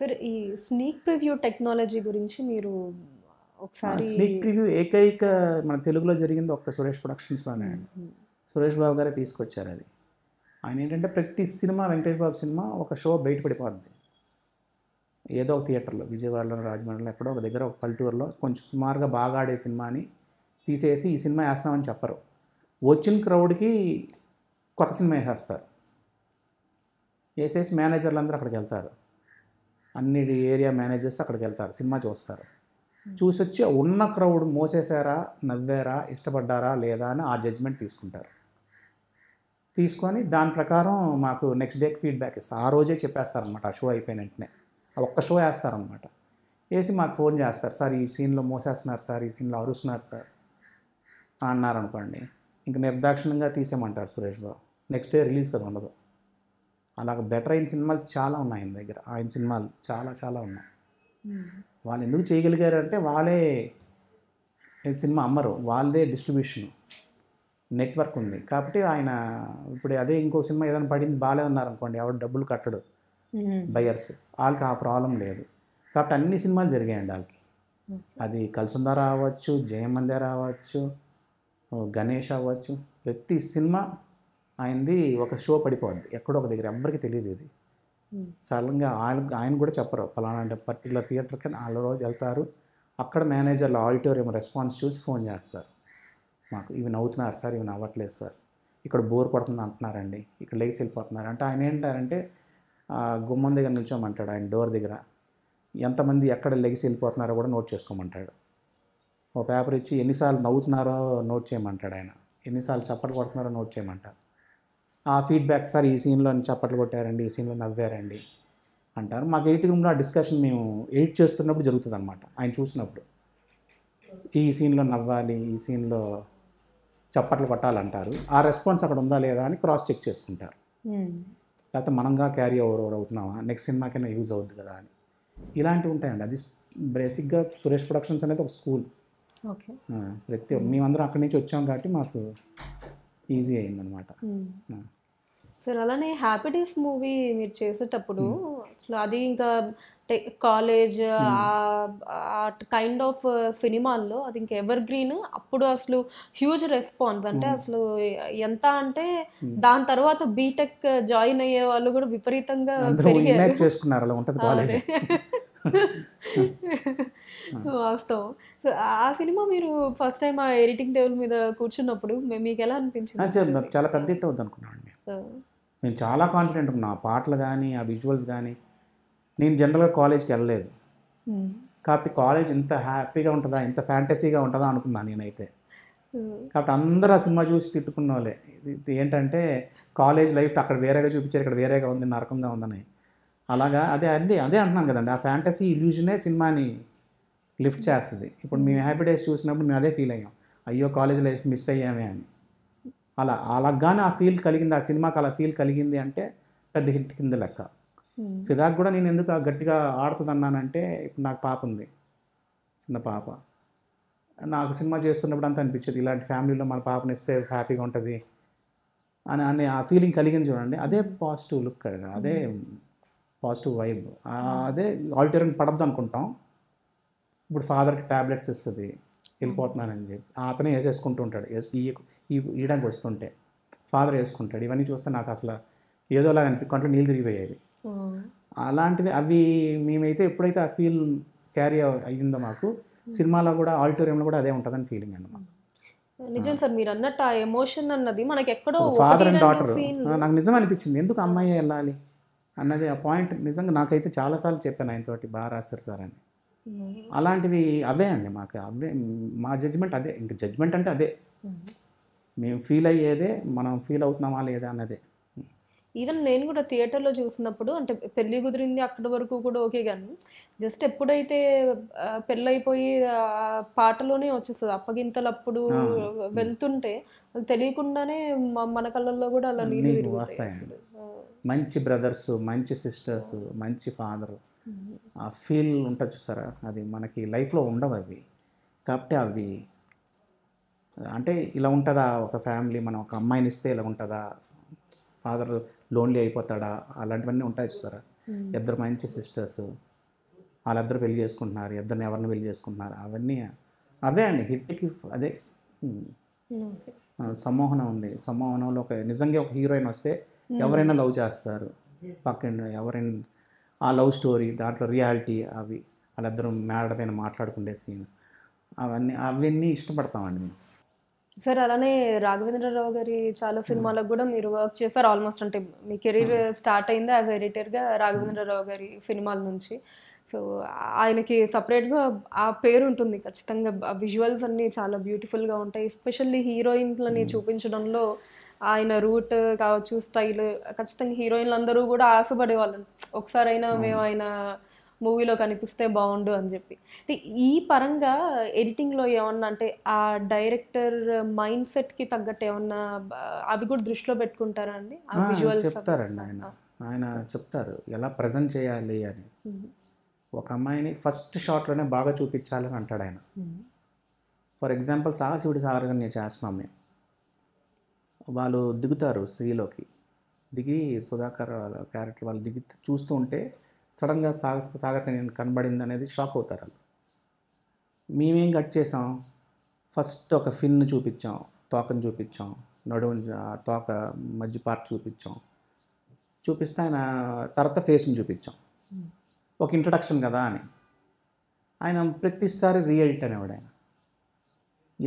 [SPEAKER 1] సార్ ఈ స్నీక్ ప్రివ్యూ టెక్నాలజీ గురించి మీరు ఒకసారి స్నీక్ ప్రివ్యూ
[SPEAKER 2] ఏకైక మన తెలుగులో జరిగింది ఒక్క సురేష్ ప్రొడక్షన్స్లోనే సురేష్ బాబు గారే తీసుకొచ్చారు అది ఆయన ఏంటంటే ప్రతి సినిమా వెంకటేష్ బాబు సినిమా ఒక షో బయటపడిపోద్ది ఏదో ఒక థియేటర్లో విజయవాడలో రాజమండ్రిలో ఎక్కడో ఒక దగ్గర ఒక పల్లెటూరులో కొంచెం సుమారుగా బాగా ఆడే సినిమాని తీసేసి ఈ సినిమా వేస్తామని చెప్పరు వచ్చిన క్రౌడ్కి కొత్త సినిమా వేసేస్తారు వేసేసి మేనేజర్లు అందరూ అక్కడికి వెళ్తారు అన్ని ఏరియా మేనేజర్స్ అక్కడికి వెళ్తారు సినిమా చూస్తారు చూసి వచ్చి ఉన్న క్రౌడ్ మోసేసారా నవ్వారా ఇష్టపడ్డారా లేదా అని ఆ జడ్జ్మెంట్ తీసుకుంటారు తీసుకొని దాని ప్రకారం మాకు నెక్స్ట్ డేకి ఫీడ్బ్యాక్ ఇస్తారు ఆ రోజే చెప్పేస్తారనమాట ఆ షో అయిపోయిన వెంటనే ఒక్క షో వేస్తారనమాట వేసి మాకు ఫోన్ చేస్తారు సార్ ఈ సీన్లో మోసేస్తున్నారు సార్ ఈ సీన్లో అరుస్తున్నారు సార్ అన్నారనుకోండి ఇంక నిర్దాక్షిణంగా తీసేయమంటారు Suresh Babu next day release కదా ఉండదు అలాగ బెటర్ అయిన సినిమాలు చాలా ఉన్నాయి ఆయన దగ్గర ఆయన సినిమాలు చాలా చాలా ఉన్నాయి వాళ్ళు ఎందుకు చేయగలిగారు అంటే వాళ్ళే సినిమా అమ్మరు వాళ్ళదే డిస్ట్రిబ్యూషన్ నెట్వర్క్ ఉంది కాబట్టి ఆయన ఇప్పుడు అదే ఇంకో సినిమా ఏదైనా పడింది బాగాలేదన్నారు అనుకోండి ఎవరు డబ్బులు కట్టడు Mm-hmm. బయర్స్ వాళ్ళకి ఆ ప్రాబ్లం లేదు కాబట్టి అన్ని సినిమాలు జరిగాయండి వాళ్ళకి అది కల్సుందా రావచ్చు జయమందే రావచ్చు గణేష్ అవ్వచ్చు ప్రతి సినిమా ఆయనది ఒక షో పడిపోద్ది ఎక్కడో ఒక దగ్గర ఎవరికి తెలియదు ఇది mm. సడన్గా ఆయన ఆయన కూడా చెప్పరు పలానా పర్టికులర్ థియేటర్కి వాళ్ళ రోజు వెళ్తారు అక్కడ మేనేజర్లు ఆడిటోరియం రెస్పాన్స్ చూసి ఫోన్ చేస్తారు మాకు ఇవి నవ్వుతున్నారు సార్ ఇవి నవ్వట్లేదు సార్ ఇక్కడ బోర్ కొడుతుంది అంటున్నారండి ఇక్కడ లేచి వెళ్ళిపోతున్నారు అంటే ఆయన ఏంటారంటే గుమ్మం దగ్గర నిల్చోమంటాడు ఆయన డోర్ దగ్గర ఎంతమంది ఎక్కడ లెగిసి వెళ్ళిపోతున్నారో కూడా నోట్ చేసుకోమంటాడు ఓ పేపర్ ఇచ్చి ఎన్నిసార్లు నవ్వుతున్నారో నోట్ చేయమంటాడు ఆయన ఎన్నిసార్లు చప్పట్లు కొడుతున్నారో నోట్ చేయమంటారు ఆ ఫీడ్బ్యాక్ సార్ ఈ సీన్లో చప్పట్లు కొట్టారండి ఈ సీన్లో నవ్వారండి అంటారు మాకు ఎయిట్ రూమ్లో ఆ డిస్కషన్ మేము ఎయిట్ చేస్తున్నప్పుడు జరుగుతుంది అనమాట ఆయన చూసినప్పుడు ఈ సీన్లో నవ్వాలి ఈ సీన్లో చప్పట్లు కొట్టాలంటారు ఆ రెస్పాన్స్ అక్కడ ఉందా లేదా అని క్రాస్ చెక్ చేసుకుంటారు లేకపోతే మనంగా క్యారీ ఓవర్ ఓవర్ అవుతున్నావా నెక్స్ట్ సినిమాకైనా యూజ్ అవుద్ది కదా అని ఇలాంటివి ఉంటాయండి అది బేసిక్గా సురేష్ ప్రొడక్షన్స్ అనేది ఒక స్కూల్ ప్రతి మేమందరం అక్కడి నుంచి వచ్చాం కాబట్టి మాకు ఈజీ అయిందనమాట
[SPEAKER 1] సార్ అలానే హ్యాపీడేస్ మూవీ మీరు చేసేటప్పుడు అసలు అది ఇంకా కాలేజ్ ఆ కైండ్ hmm. ఆఫ్ సినిమాల్లో అది ఇంక ఎవర్ గ్రీన్ అప్పుడు అసలు హ్యూజ్ రెస్పాన్స్ అంటే hmm. అసలు ఎంత అంటే hmm. దాని తర్వాత బీటెక్ జాయిన్ అయ్యే వాళ్ళు కూడా విపరీతంగా
[SPEAKER 2] చేసుకున్నారు కాలేజ్
[SPEAKER 1] వాస్తవం ఆ సినిమా మీరు ఫస్ట్ టైం ఆ ఎడిటింగ్ టేబుల్ మీద కూర్చున్నప్పుడు మీకు ఎలా అనిపించింది
[SPEAKER 2] చాలా పెద్ద అవుద్ది
[SPEAKER 1] అనుకున్నాను
[SPEAKER 2] నేను చాలా కాన్ఫిడెంట్ ఉన్నా ఆ పాటలు కానీ ఆ విజువల్స్ కానీ నేను జనరల్గా కాలేజ్కి వెళ్ళలేదు కాబట్టి కాలేజ్ ఇంత హ్యాపీగా ఉంటుందా ఇంత ఫ్యాంటసీగా ఉంటుందా అనుకున్నాను నేనైతే కాబట్టి అందరూ ఆ సినిమా చూసి తిట్టుకున్న వాళ్ళే ఇది ఏంటంటే కాలేజ్ లైఫ్ అక్కడ వేరేగా చూపించారు ఇక్కడ వేరేగా ఉంది నరకంగా ఉందని అలాగా అదే అదే అదే అంటున్నాను కదండి ఆ ఫ్యాంటసీ ఇల్యూజనే సినిమాని లిఫ్ట్ చేస్తుంది ఇప్పుడు మేము హ్యాపీ డేస్ చూసినప్పుడు మేము అదే ఫీల్ అయ్యాం అయ్యో కాలేజ్ లైఫ్ మిస్ అయ్యామే అని అలా అలాగానే ఆ ఫీల్ కలిగింది ఆ సినిమాకి అలా ఫీల్ కలిగింది అంటే పెద్ద హిట్ కింద లెక్క సో కూడా నేను ఎందుకు గట్టిగా ఆడుతుంది అన్నానంటే ఇప్పుడు నాకు పాప ఉంది చిన్న పాప నాకు సినిమా చేస్తున్నప్పుడు అంత అనిపించేది ఇలాంటి ఫ్యామిలీలో మన పాపని ఇస్తే హ్యాపీగా ఉంటుంది అని అని ఆ ఫీలింగ్ కలిగింది చూడండి అదే పాజిటివ్ లుక్ అదే పాజిటివ్ వైబ్ అదే ఆల్టర్న్ పడద్దు అనుకుంటాం ఇప్పుడు ఫాదర్కి ట్యాబ్లెట్స్ ఇస్తుంది వెళ్ళిపోతున్నానని చెప్పి అతనే వేసేసుకుంటూ ఉంటాడు ఈయడానికి వస్తుంటే ఫాదర్ వేసుకుంటాడు ఇవన్నీ చూస్తే నాకు అసలు ఏదోలాగా అనిపి కంట్లో నీళ్ళు తిరిగిపోయేవి అలాంటివి అవి మేమైతే ఎప్పుడైతే ఆ ఫీల్ క్యారీ అయ్యిందో మాకు సినిమాలో కూడా ఆడిటోరియంలో కూడా అదే ఉంటుందని ఫీలింగ్ అండి మాకు
[SPEAKER 1] నిజం సార్ మీరు అన్నట్టు ఆ ఎమోషన్ అన్నది మనకి ఎక్కడో ఫాదర్ అండ్ డాటర్
[SPEAKER 2] నాకు నిజం అనిపించింది ఎందుకు అమ్మాయి వెళ్ళాలి అన్నది ఆ పాయింట్ నిజంగా నాకైతే చాలాసార్లు చెప్పాను ఆయనతోటి బాగా రాశారు సార్ అని అలాంటివి అవే అండి మాకు అవే మా జడ్జ్మెంట్ అదే ఇంకా జడ్జ్మెంట్ అంటే అదే మేము ఫీల్ అయ్యేదే మనం ఫీల్ అవుతున్నామా లేదా అన్నదే
[SPEAKER 1] ఈవెన్ నేను కూడా థియేటర్లో చూసినప్పుడు అంటే పెళ్ళి కుదిరింది అక్కడి వరకు కూడా ఓకే కానీ జస్ట్ ఎప్పుడైతే పెళ్ళైపోయి పాటలోనే వచ్చేస్తుంది అప్పగింతలప్పుడు వెళ్తుంటే తెలియకుండానే మన కళ్ళల్లో కూడా అలా నీళ్ళు
[SPEAKER 2] మంచి బ్రదర్స్ మంచి సిస్టర్స్ మంచి ఫాదర్ ఆ ఫీల్ ఉంటుంది చూసారా అది మనకి లైఫ్లో ఉండవు అవి కాబట్టి అవి అంటే ఇలా ఉంటుందా ఒక ఫ్యామిలీ మనం ఒక అమ్మాయిని ఇస్తే ఇలా ఉంటుందా ఫాదర్ లోన్లీ అయిపోతాడా అలాంటివన్నీ ఉంటాయి చూసారా ఇద్దరు మంచి సిస్టర్స్ వాళ్ళిద్దరు పెళ్లి చేసుకుంటున్నారు ఇద్దరిని ఎవరిని పెళ్లి చేసుకుంటున్నారు అవన్నీ అవే అండి హిట్కి అదే సమ్మోహనం ఉంది సమ్మోహనంలో ఒక నిజంగా ఒక హీరోయిన్ వస్తే ఎవరైనా లవ్ చేస్తారు పక్కన ఎవరైనా ఆ లవ్ స్టోరీ దాంట్లో రియాలిటీ అవి వాళ్ళిద్దరూ మేడ పైన మాట్లాడుకునే సీన్ అవన్నీ అవన్నీ ఇష్టపడతామండి మేము
[SPEAKER 1] సార్ అలానే రాఘవేంద్రరావు గారి చాలా hmm. సినిమాలకు కూడా మీరు వర్క్ చేశారు ఆల్మోస్ట్ అంటే మీ కెరీర్ స్టార్ట్ hmm. అయింది యాజ్ ఎడిటర్గా hmm. రాఘవేంద్రరావు గారి సినిమాల నుంచి సో ఆయనకి సపరేట్గా ఆ పేరు ఉంటుంది ఖచ్చితంగా విజువల్స్ అన్నీ చాలా బ్యూటిఫుల్గా ఉంటాయి ఎస్పెషల్లీ హీరోయిన్లని చూపించడంలో ఆయన రూట్ కావచ్చు స్టైల్ ఖచ్చితంగా హీరోయిన్లు అందరూ కూడా ఆశపడేవాళ్ళు ఒకసారైనా మేము ఆయన మూవీలో కనిపిస్తే బాగుండు అని చెప్పి ఈ పరంగా ఎడిటింగ్లో ఏమన్నా అంటే ఆ డైరెక్టర్ మైండ్ సెట్కి తగ్గట్టు ఏమన్నా అది కూడా దృష్టిలో పెట్టుకుంటారా అండి చెప్తారండి
[SPEAKER 2] ఆయన ఆయన చెప్తారు ఎలా ప్రజెంట్ చేయాలి అని ఒక అమ్మాయిని ఫస్ట్ షాట్లోనే బాగా చూపించాలని అంటాడు ఆయన ఫర్ ఎగ్జాంపుల్ సాహసివుడి సాగర్గా నేను చేస్తున్నాం మేము వాళ్ళు దిగుతారు స్త్రీలోకి దిగి సుధాకర్ క్యారెక్టర్ వాళ్ళు దిగి చూస్తూ ఉంటే సడన్గా సాగ సాగర్ నేను కనబడింది అనేది షాక్ అవుతారు వాళ్ళు మేమేం కట్ చేసాం ఫస్ట్ ఒక ఫిన్ చూపించాం తోకను చూపించాం నడుము తోక మధ్య పార్ట్ చూపించాం చూపిస్తే ఆయన తర్వాత ఫేస్ని చూపించాం ఒక ఇంట్రడక్షన్ కదా అని ఆయన ప్రతిసారి రియల్ట్ అనేవాడు ఆయన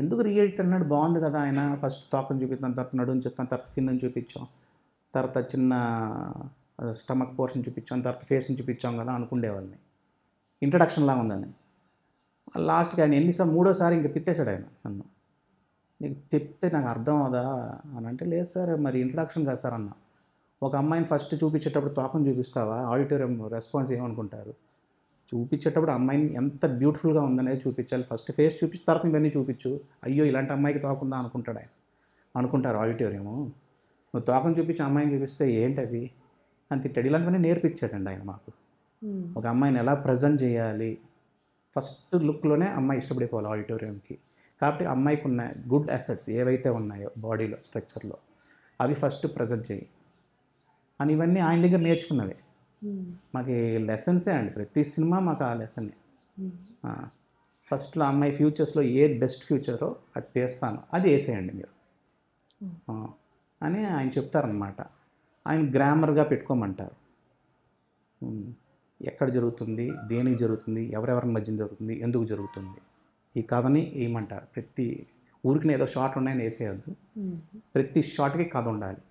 [SPEAKER 2] ఎందుకు రియల్ట్ అన్నాడు బాగుంది కదా ఆయన ఫస్ట్ తోకను చూపిస్తాం తర్వాత నడుము చెప్తాం తర్వాత ఫిన్ను చూపించాం తర్వాత చిన్న స్టమక్ పోర్షన్ చూపించాం తర్వాత ఫేస్ని చూపించాం కదా అనుకుండేవాళ్ళని ఇంట్రడక్షన్లా ఉందని లాస్ట్కి ఆయన ఎన్నిసార్లు మూడోసారి ఇంక తిట్టేశాడు ఆయన నన్ను నీకు తిప్పితే నాకు అర్థం అవుదా అని అంటే లేదు సార్ మరి ఇంట్రడక్షన్ కాదు సార్ అన్న ఒక అమ్మాయిని ఫస్ట్ చూపించేటప్పుడు తోకం చూపిస్తావా ఆడిటోరియం రెస్పాన్స్ ఏమనుకుంటారు చూపించేటప్పుడు అమ్మాయిని ఎంత బ్యూటిఫుల్గా ఉందనేది చూపించాలి ఫస్ట్ ఫేస్ చూపించిన తర్వాత ఇవన్నీ చూపించు అయ్యో ఇలాంటి అమ్మాయికి తోకుందా అనుకుంటాడు ఆయన అనుకుంటారు ఆడిటోరియము నువ్వు తోకం చూపించి అమ్మాయిని చూపిస్తే ఏంటది అని తిట్టాడు ఇలాంటివన్నీ నేర్పించాడండి ఆయన మాకు ఒక అమ్మాయిని ఎలా ప్రజెంట్ చేయాలి ఫస్ట్ లుక్లోనే అమ్మాయి ఇష్టపడిపోవాలి ఆడిటోరియంకి కాబట్టి అమ్మాయికి ఉన్న గుడ్ అసెట్స్ ఏవైతే ఉన్నాయో బాడీలో స్ట్రక్చర్లో అవి ఫస్ట్ ప్రజెంట్ చేయి అని ఇవన్నీ ఆయన దగ్గర నేర్చుకున్నవే మాకు లెసన్సే అండి ప్రతి సినిమా మాకు ఆ లెసనే ఫస్ట్లో అమ్మాయి ఫ్యూచర్స్లో ఏది బెస్ట్ ఫ్యూచరో అది తీస్తాను అది వేసేయండి మీరు అని ఆయన చెప్తారనమాట ఆయన గ్రామర్గా పెట్టుకోమంటారు ఎక్కడ జరుగుతుంది దేనికి జరుగుతుంది ఎవరెవరి మధ్య జరుగుతుంది ఎందుకు జరుగుతుంది ఈ కథని వేయమంటారు ప్రతి ఊరికి ఏదో షార్ట్ ఉన్నాయని వేసేయద్దు ప్రతి షార్ట్కి కథ ఉండాలి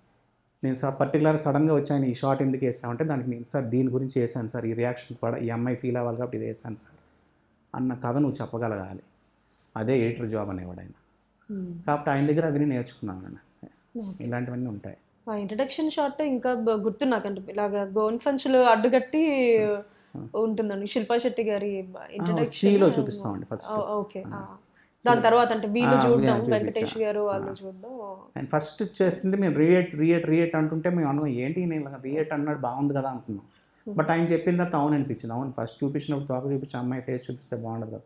[SPEAKER 2] నేను సార్ పర్టికులర్ సడన్గా వచ్చి ఆయన ఈ షార్ట్ ఎందుకు వేసామంటే దానికి నేను సార్ దీని గురించి వేసాను సార్ ఈ రియాక్షన్ కూడా ఈ అమ్మాయి ఫీల్ అవ్వాలి కాబట్టి ఇది వేసాను సార్ అన్న కథ నువ్వు చెప్పగలగాలి అదే ఎడిటర్ జాబ్ అనేవాడు ఆయన కాబట్టి ఆయన దగ్గర అవన్నీ నేర్చుకున్నాను ఇలాంటివన్నీ ఉంటాయి
[SPEAKER 1] ఇంట్రడక్షన్ షార్ట్ ఇంకా గుర్తు నాకంటే ఇలాగ గోన్ ఫంక్షన్లు అడ్డుగట్టి ఉంటుందండి శిల్పా శెట్టి గారి ఇంట్రడక్షన్
[SPEAKER 2] చూపిస్తామండి ఫస్ట్
[SPEAKER 1] ఓకే దాని తర్వాత అంటే వీళ్ళు చూడడం వెంకటేష్ గారు
[SPEAKER 2] వాళ్ళు చూడడం అండ్ ఫస్ట్ చేసింది మేము రియేట్ రియేట్ రియేట్ అంటుంటే మేము అనుభవం ఏంటి నేను రియేట్ అన్నాడు బాగుంది కదా అనుకున్నాం బట్ ఆయన చెప్పిన తర్వాత అవును అనిపించింది అవును ఫస్ట్ చూపించినప్పుడు తోక చూపించి అమ్మాయి ఫేస్ చూపిస్తే బాగుండదు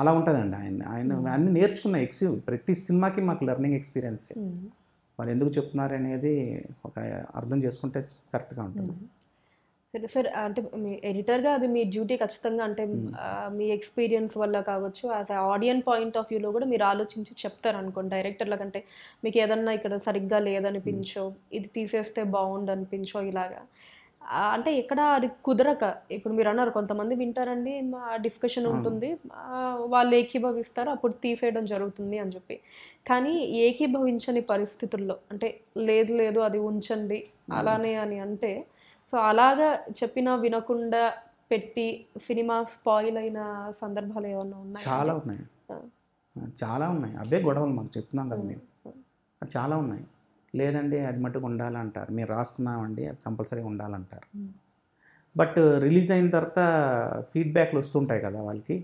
[SPEAKER 2] అలా ఉంటుందండి ఆయన ఆయన అన్ని నేర్చుకున్న ఎక్స్ ప్రతి సినిమాకి మాకు లెర్నింగ్ ఎక్స్పీరియన్స్ వాళ్ళు ఎందుకు చెప్తున్నారు అనేది ఒక అర్థం చేసుకుంటే కరెక్ట్గా ఉంటుంది
[SPEAKER 1] సరే సార్ అంటే మీ ఎడిటర్గా అది మీ డ్యూటీ ఖచ్చితంగా అంటే మీ ఎక్స్పీరియన్స్ వల్ల కావచ్చు అది ఆడియన్ పాయింట్ ఆఫ్ వ్యూలో కూడా మీరు ఆలోచించి చెప్తారు అనుకోండి డైరెక్టర్ల కంటే మీకు ఏదన్నా ఇక్కడ సరిగ్గా లేదనిపించో ఇది తీసేస్తే బాగుండు అనిపించో ఇలాగా అంటే ఎక్కడ అది కుదరక ఇప్పుడు మీరు అన్నారు కొంతమంది వింటారండి మా డిస్కషన్ ఉంటుంది వాళ్ళు ఏకీభవిస్తారు అప్పుడు తీసేయడం జరుగుతుంది అని చెప్పి కానీ ఏకీభవించని పరిస్థితుల్లో అంటే లేదు లేదు అది ఉంచండి అలానే అని అంటే సో అలాగా చెప్పినా వినకుండా పెట్టి సినిమా స్పాయిల్ అయిన సందర్భాలు ఏమన్నా ఉన్నాయి చాలా
[SPEAKER 2] ఉన్నాయి చాలా ఉన్నాయి అదే గొడవలు మాకు చెప్తున్నాం కదా మేము చాలా ఉన్నాయి లేదండి అది మటుకు ఉండాలంటారు మీరు రాసుకున్నామండి అది కంపల్సరీ ఉండాలంటారు బట్ రిలీజ్ అయిన తర్వాత ఫీడ్బ్యాక్లు వస్తుంటాయి కదా వాళ్ళకి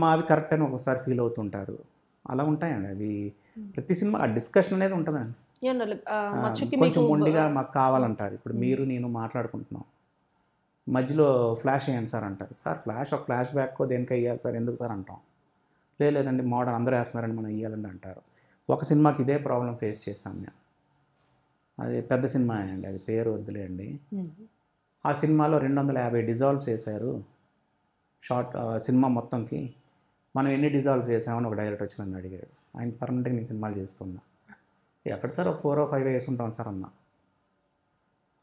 [SPEAKER 2] మా అవి కరెక్ట్ అని ఒకసారి ఫీల్ అవుతుంటారు అలా ఉంటాయండి అది ప్రతి సినిమా డిస్కషన్ అనేది ఉంటుందండి
[SPEAKER 1] కొంచెం మొండిగా
[SPEAKER 2] మాకు కావాలంటారు ఇప్పుడు మీరు నేను మాట్లాడుకుంటున్నాం మధ్యలో ఫ్లాష్ వేయండి సార్ అంటారు సార్ ఫ్లాష్ ఒక ఫ్లాష్ బ్యాక్ దేనికి వేయాలి సార్ ఎందుకు సార్ అంటాం లేదండి మోడల్ అందరూ వేస్తున్నారని మనం వేయాలని అంటారు ఒక సినిమాకి ఇదే ప్రాబ్లం ఫేస్ చేశాం మేము అది పెద్ద సినిమా అండి అది పేరు వద్దులేండి ఆ సినిమాలో రెండు వందల యాభై డిజాల్వ్ చేశారు షార్ట్ సినిమా మొత్తంకి మనం ఎన్ని డిజాల్వ్ చేసామని ఒక డైరెక్టర్ వచ్చి నన్ను అడిగాడు ఆయన పర్మనెంట్గా నేను సినిమాలు చేస్తున్నా ఎక్కడ సార్ ఒక ఫోర్ ఫైవ్ వేసి ఉంటాం సార్ అన్న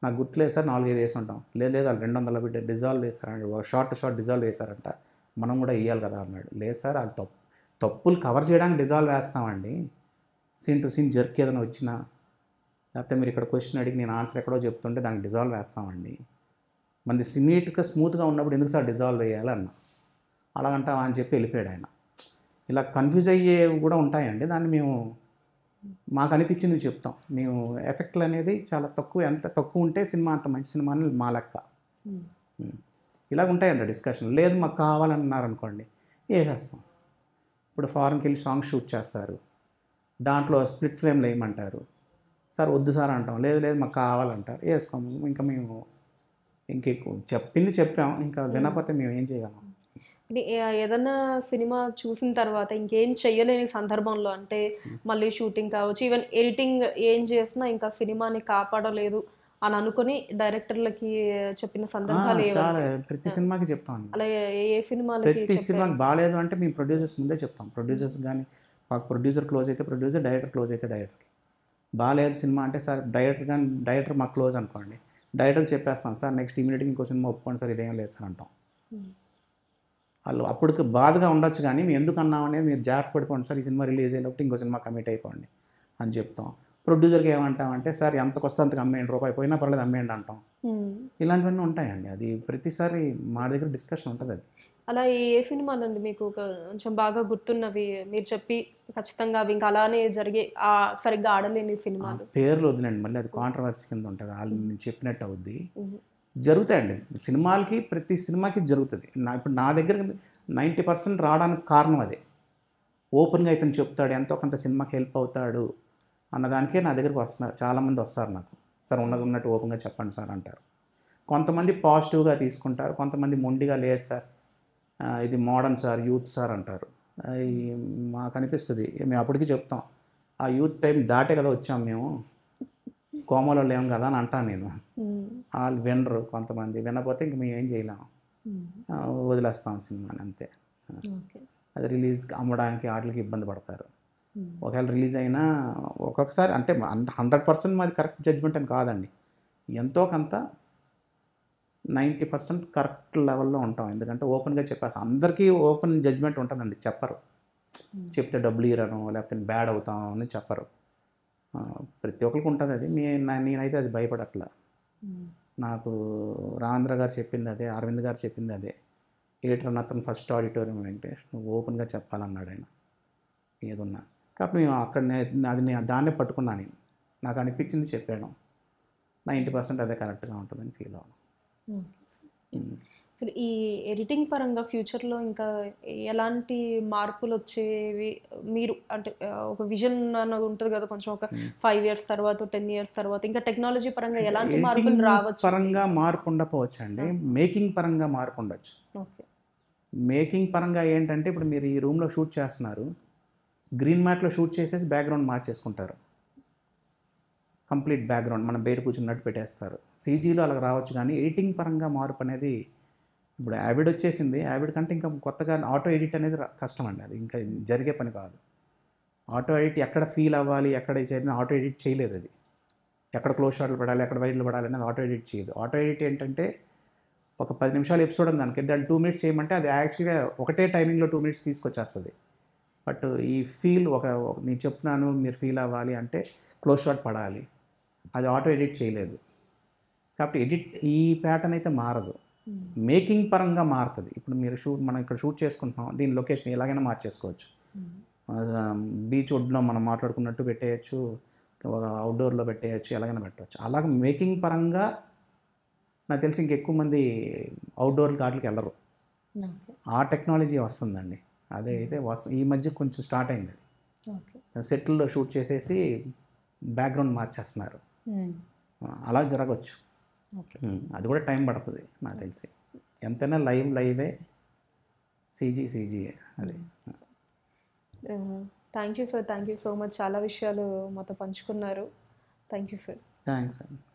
[SPEAKER 2] నాకు గుర్తులేదు సార్ నాలుగైదు వేసి ఉంటాం లేదు లేదు వాళ్ళు రెండు వందల డిజాల్వ్ చేశారండి షార్ట్ షార్ట్ డిజాల్వ్ చేశారంట మనం కూడా ఇవ్వాలి కదా అన్నాడు లేదు సార్ వాళ్ళు తప్పు తప్పులు కవర్ చేయడానికి డిజాల్వ్ వేస్తామండి సీన్ టు సీన్ జర్క్ ఏదైనా వచ్చినా లేకపోతే మీరు ఇక్కడ క్వశ్చన్ అడిగి నేను ఆన్సర్ ఎక్కడో చెప్తుంటే దానికి డిజాల్వ్ వేస్తామండి మంది నీట్గా స్మూత్గా ఉన్నప్పుడు ఎందుకు సార్ డిజాల్వ్ వేయాలన్నా అలాగంటావా అని చెప్పి వెళ్ళిపోయాడు ఆయన ఇలా కన్ఫ్యూజ్ అయ్యేవి కూడా ఉంటాయండి దాన్ని మేము మాకు అనిపించింది చెప్తాం మేము ఎఫెక్ట్లు అనేది చాలా తక్కువ ఎంత తక్కువ ఉంటే సినిమా అంత మంచి సినిమా అని మా లెక్క ఇలా ఉంటాయండి డిస్కషన్ లేదు మాకు కావాలన్నారనుకోండి వేసేస్తాం ఇప్పుడు ఫారెన్కి వెళ్ళి సాంగ్ షూట్ చేస్తారు దాంట్లో స్ప్లిట్ ఫ్లేమ్లు వేయమంటారు సార్ వద్దు సార్ అంటాం లేదు లేదు మాకు కావాలంటారు వేసుకోము ఇంకా మేము ఇంకెక్కువ చెప్పింది చెప్పాం ఇంకా వినకపోతే మేము ఏం చేయగలం
[SPEAKER 1] ఏదన్నా సినిమా చూసిన తర్వాత ఇంకేం చెయ్యలేని సందర్భంలో అంటే మళ్ళీ షూటింగ్ కావచ్చు ఈవెన్ ఎడిటింగ్ ఏం చేసినా ఇంకా సినిమాని కాపాడలేదు అని అనుకుని డైరెక్టర్లకి చెప్పిన సందర్భాలు చాలా
[SPEAKER 2] ప్రతి సినిమాకి చెప్తాం
[SPEAKER 1] అలా ఏ సినిమా ప్రతి సినిమాకి
[SPEAKER 2] బాగాలేదు అంటే మేము ప్రొడ్యూసర్స్ ముందే చెప్తాం ప్రొడ్యూసర్స్ కానీ మాకు ప్రొడ్యూసర్ క్లోజ్ అయితే ప్రొడ్యూసర్ డైరెక్టర్ క్లోజ్ అయితే డైరెక్టర్కి బాగాలేదు సినిమా అంటే సార్ డైరెక్టర్ కానీ డైరెక్టర్ మాకు క్లోజ్ అనుకోండి డైరెక్టర్ చెప్పేస్తాం సార్ నెక్స్ట్ ఇమీడియట్గా ఇంకో సినిమా ఒప్పుకోండి సార్ ఇదేం లేదు సార్ అంటాం వాళ్ళు అప్పటికి బాధగా ఉండొచ్చు కానీ మేము ఎందుకు అన్నాం అనేది మీరు జాగ్రత్త పడిపోండి సార్ ఈ సినిమా రిలీజ్ అయినప్పుడు ఇంకో సినిమా కమిట్ అయిపోండి అని చెప్తాం ప్రొడ్యూసర్కి ఏమంటామంటే సార్ ఎంతకు వస్తే అంతకు అమ్మేయండి రూపాయి పోయినా పర్లేదు అమ్మేయండి అంటాం ఇలాంటివన్నీ ఉంటాయండి అది ప్రతిసారి మా దగ్గర డిస్కషన్ ఉంటుంది అది
[SPEAKER 1] అలా ఏ సినిమాలండి మీకు కొంచెం బాగా గుర్తున్నవి మీరు చెప్పి ఖచ్చితంగా అవి ఇంకా అలానే జరిగే సరిగ్గా ఆడలేని సినిమా
[SPEAKER 2] పేర్లు వద్దునండి మళ్ళీ అది కాంట్రవర్సీ కింద ఉంటుంది వాళ్ళు నేను చెప్పినట్టు అవుద్ది జరుగుతాయండి సినిమాలకి ప్రతి సినిమాకి జరుగుతుంది నా ఇప్పుడు నా దగ్గర నైంటీ పర్సెంట్ రావడానికి కారణం అదే ఓపెన్గా ఇతను చెప్తాడు ఎంతో కొంత సినిమాకి హెల్ప్ అవుతాడు అన్నదానికే నా దగ్గరకు వస్తున్నారు చాలామంది వస్తారు నాకు సార్ ఉన్నది ఉన్నట్టు ఓపెన్గా చెప్పండి సార్ అంటారు కొంతమంది పాజిటివ్గా తీసుకుంటారు కొంతమంది మొండిగా లేదు సార్ ఇది మోడర్న్ సార్ యూత్ సార్ అంటారు మాకు అనిపిస్తుంది మేము అప్పటికి చెప్తాం ఆ యూత్ టైం దాటే కదా వచ్చాం మేము కోమలో లేం కదా అని అంటాను నేను వాళ్ళు వినరు కొంతమంది వినపోతే ఇంక మేము ఏం చేయలేం వదిలేస్తాం సినిమాని అంతే అది రిలీజ్ అమ్మడానికి వాటికి ఇబ్బంది పడతారు ఒకవేళ రిలీజ్ అయినా ఒక్కొక్కసారి అంటే హండ్రెడ్ పర్సెంట్ మాది కరెక్ట్ జడ్జ్మెంట్ అని కాదండి ఎంతో కొంత నైంటీ పర్సెంట్ కరెక్ట్ లెవెల్లో ఉంటాం ఎందుకంటే ఓపెన్గా చెప్పేసి అందరికీ ఓపెన్ జడ్జ్మెంట్ ఉంటుందండి చెప్పరు చెప్తే డబ్బులు ఇరను లేకపోతే బ్యాడ్ అవుతాం అని చెప్పరు ప్రతి ఒక్కరికి ఉంటుంది అది మీ నేనైతే అది భయపడట్లా నాకు రాంధ్ర గారు చెప్పింది అదే అరవింద్ గారు చెప్పింది అదే ఏటర్ అతను ఫస్ట్ ఆడిటోరియం వెంకటేష్ నువ్వు ఓపెన్గా చెప్పాలన్నాడు ఆయన ఏదున్నా కాబట్టి మేము అక్కడనే అది నేను దాన్నే పట్టుకున్నాను నేను నాకు అనిపించింది చెప్పాను నైంటీ పర్సెంట్ అదే కరెక్ట్గా ఉంటుందని ఫీల్ అవ్వడం Hmm.
[SPEAKER 1] ఈ ఎడిటింగ్ పరంగా ఫ్యూచర్లో ఇంకా ఎలాంటి మార్పులు వచ్చేవి మీరు అంటే ఒక విజన్ అన్నది ఉంటుంది కదా కొంచెం ఒక hmm. ఫైవ్ ఇయర్స్ తర్వాత టెన్ ఇయర్స్ తర్వాత ఇంకా టెక్నాలజీ పరంగా ఎలాంటి మార్పులు రావచ్చు
[SPEAKER 2] పరంగా మార్పు ఉండకపోవచ్చు అండి hmm. మేకింగ్ పరంగా మార్పు ఉండొచ్చు ఓకే మేకింగ్ పరంగా ఏంటంటే ఇప్పుడు మీరు ఈ రూమ్లో షూట్ చేస్తున్నారు గ్రీన్ మ్యాట్లో షూట్ చేసేసి బ్యాక్గ్రౌండ్ మార్చేసుకుంటారు కంప్లీట్ బ్యాక్గ్రౌండ్ మనం బయట కూర్చున్నట్టు పెట్టేస్తారు సీజీలో అలా రావచ్చు కానీ ఎడిటింగ్ పరంగా మార్పు అనేది ఇప్పుడు యావిడ్ వచ్చేసింది యావిడ్ కంటే ఇంకా కొత్తగా ఆటో ఎడిట్ అనేది కష్టం అండి అది ఇంకా జరిగే పని కాదు ఆటో ఎడిట్ ఎక్కడ ఫీల్ అవ్వాలి ఎక్కడ చేయాలి ఆటో ఎడిట్ చేయలేదు అది ఎక్కడ క్లోజ్ షాట్లు పడాలి ఎక్కడ వైర్లు పడాలి అనేది ఆటో ఎడిట్ చేయదు ఆటో ఎడిట్ ఏంటంటే ఒక పది నిమిషాలు ఎపిసోడ్ ఉంది దానికి దాన్ని టూ మినిట్స్ చేయమంటే అది యాక్చువల్గా ఒకటే టైమింగ్లో టూ మినిట్స్ తీసుకొచ్చేస్తుంది బట్ ఈ ఫీల్ ఒక నేను చెప్తున్నాను మీరు ఫీల్ అవ్వాలి అంటే క్లోజ్ షాట్ పడాలి అది ఆటో ఎడిట్ చేయలేదు కాబట్టి ఎడిట్ ఈ ప్యాటర్న్ అయితే మారదు మేకింగ్ పరంగా మారుతుంది ఇప్పుడు మీరు షూట్ మనం ఇక్కడ షూట్ చేసుకుంటున్నాం దీని లొకేషన్ ఎలాగైనా మార్చేసుకోవచ్చు బీచ్ ఒడ్డులో మనం మాట్లాడుకున్నట్టు పెట్టేయచ్చు అవుట్డోర్లో పెట్టేయచ్చు ఎలాగైనా పెట్టవచ్చు అలాగ మేకింగ్ పరంగా నాకు తెలిసి ఇంకెక్కువ మంది అవుట్డోర్ గార్డులకు వెళ్ళరు ఆ టెక్నాలజీ వస్తుందండి అదే అయితే వస్త ఈ మధ్య కొంచెం స్టార్ట్ అయింది అది సెట్లో షూట్ చేసేసి బ్యాక్గ్రౌండ్ మార్చేస్తున్నారు Hmm. అలా జరగచ్చు hmm. అది కూడా టైం పడుతుంది నాకు తెలిసి ఎంతైనా లైవ్ లైవే సీజీ సీజీయే అది
[SPEAKER 1] thank you sir thank you so much చాలా విషయాలు మాతో పంచుకున్నారు థ్యాంక్ యూ సార్
[SPEAKER 2] థ్యాంక్స్ అండి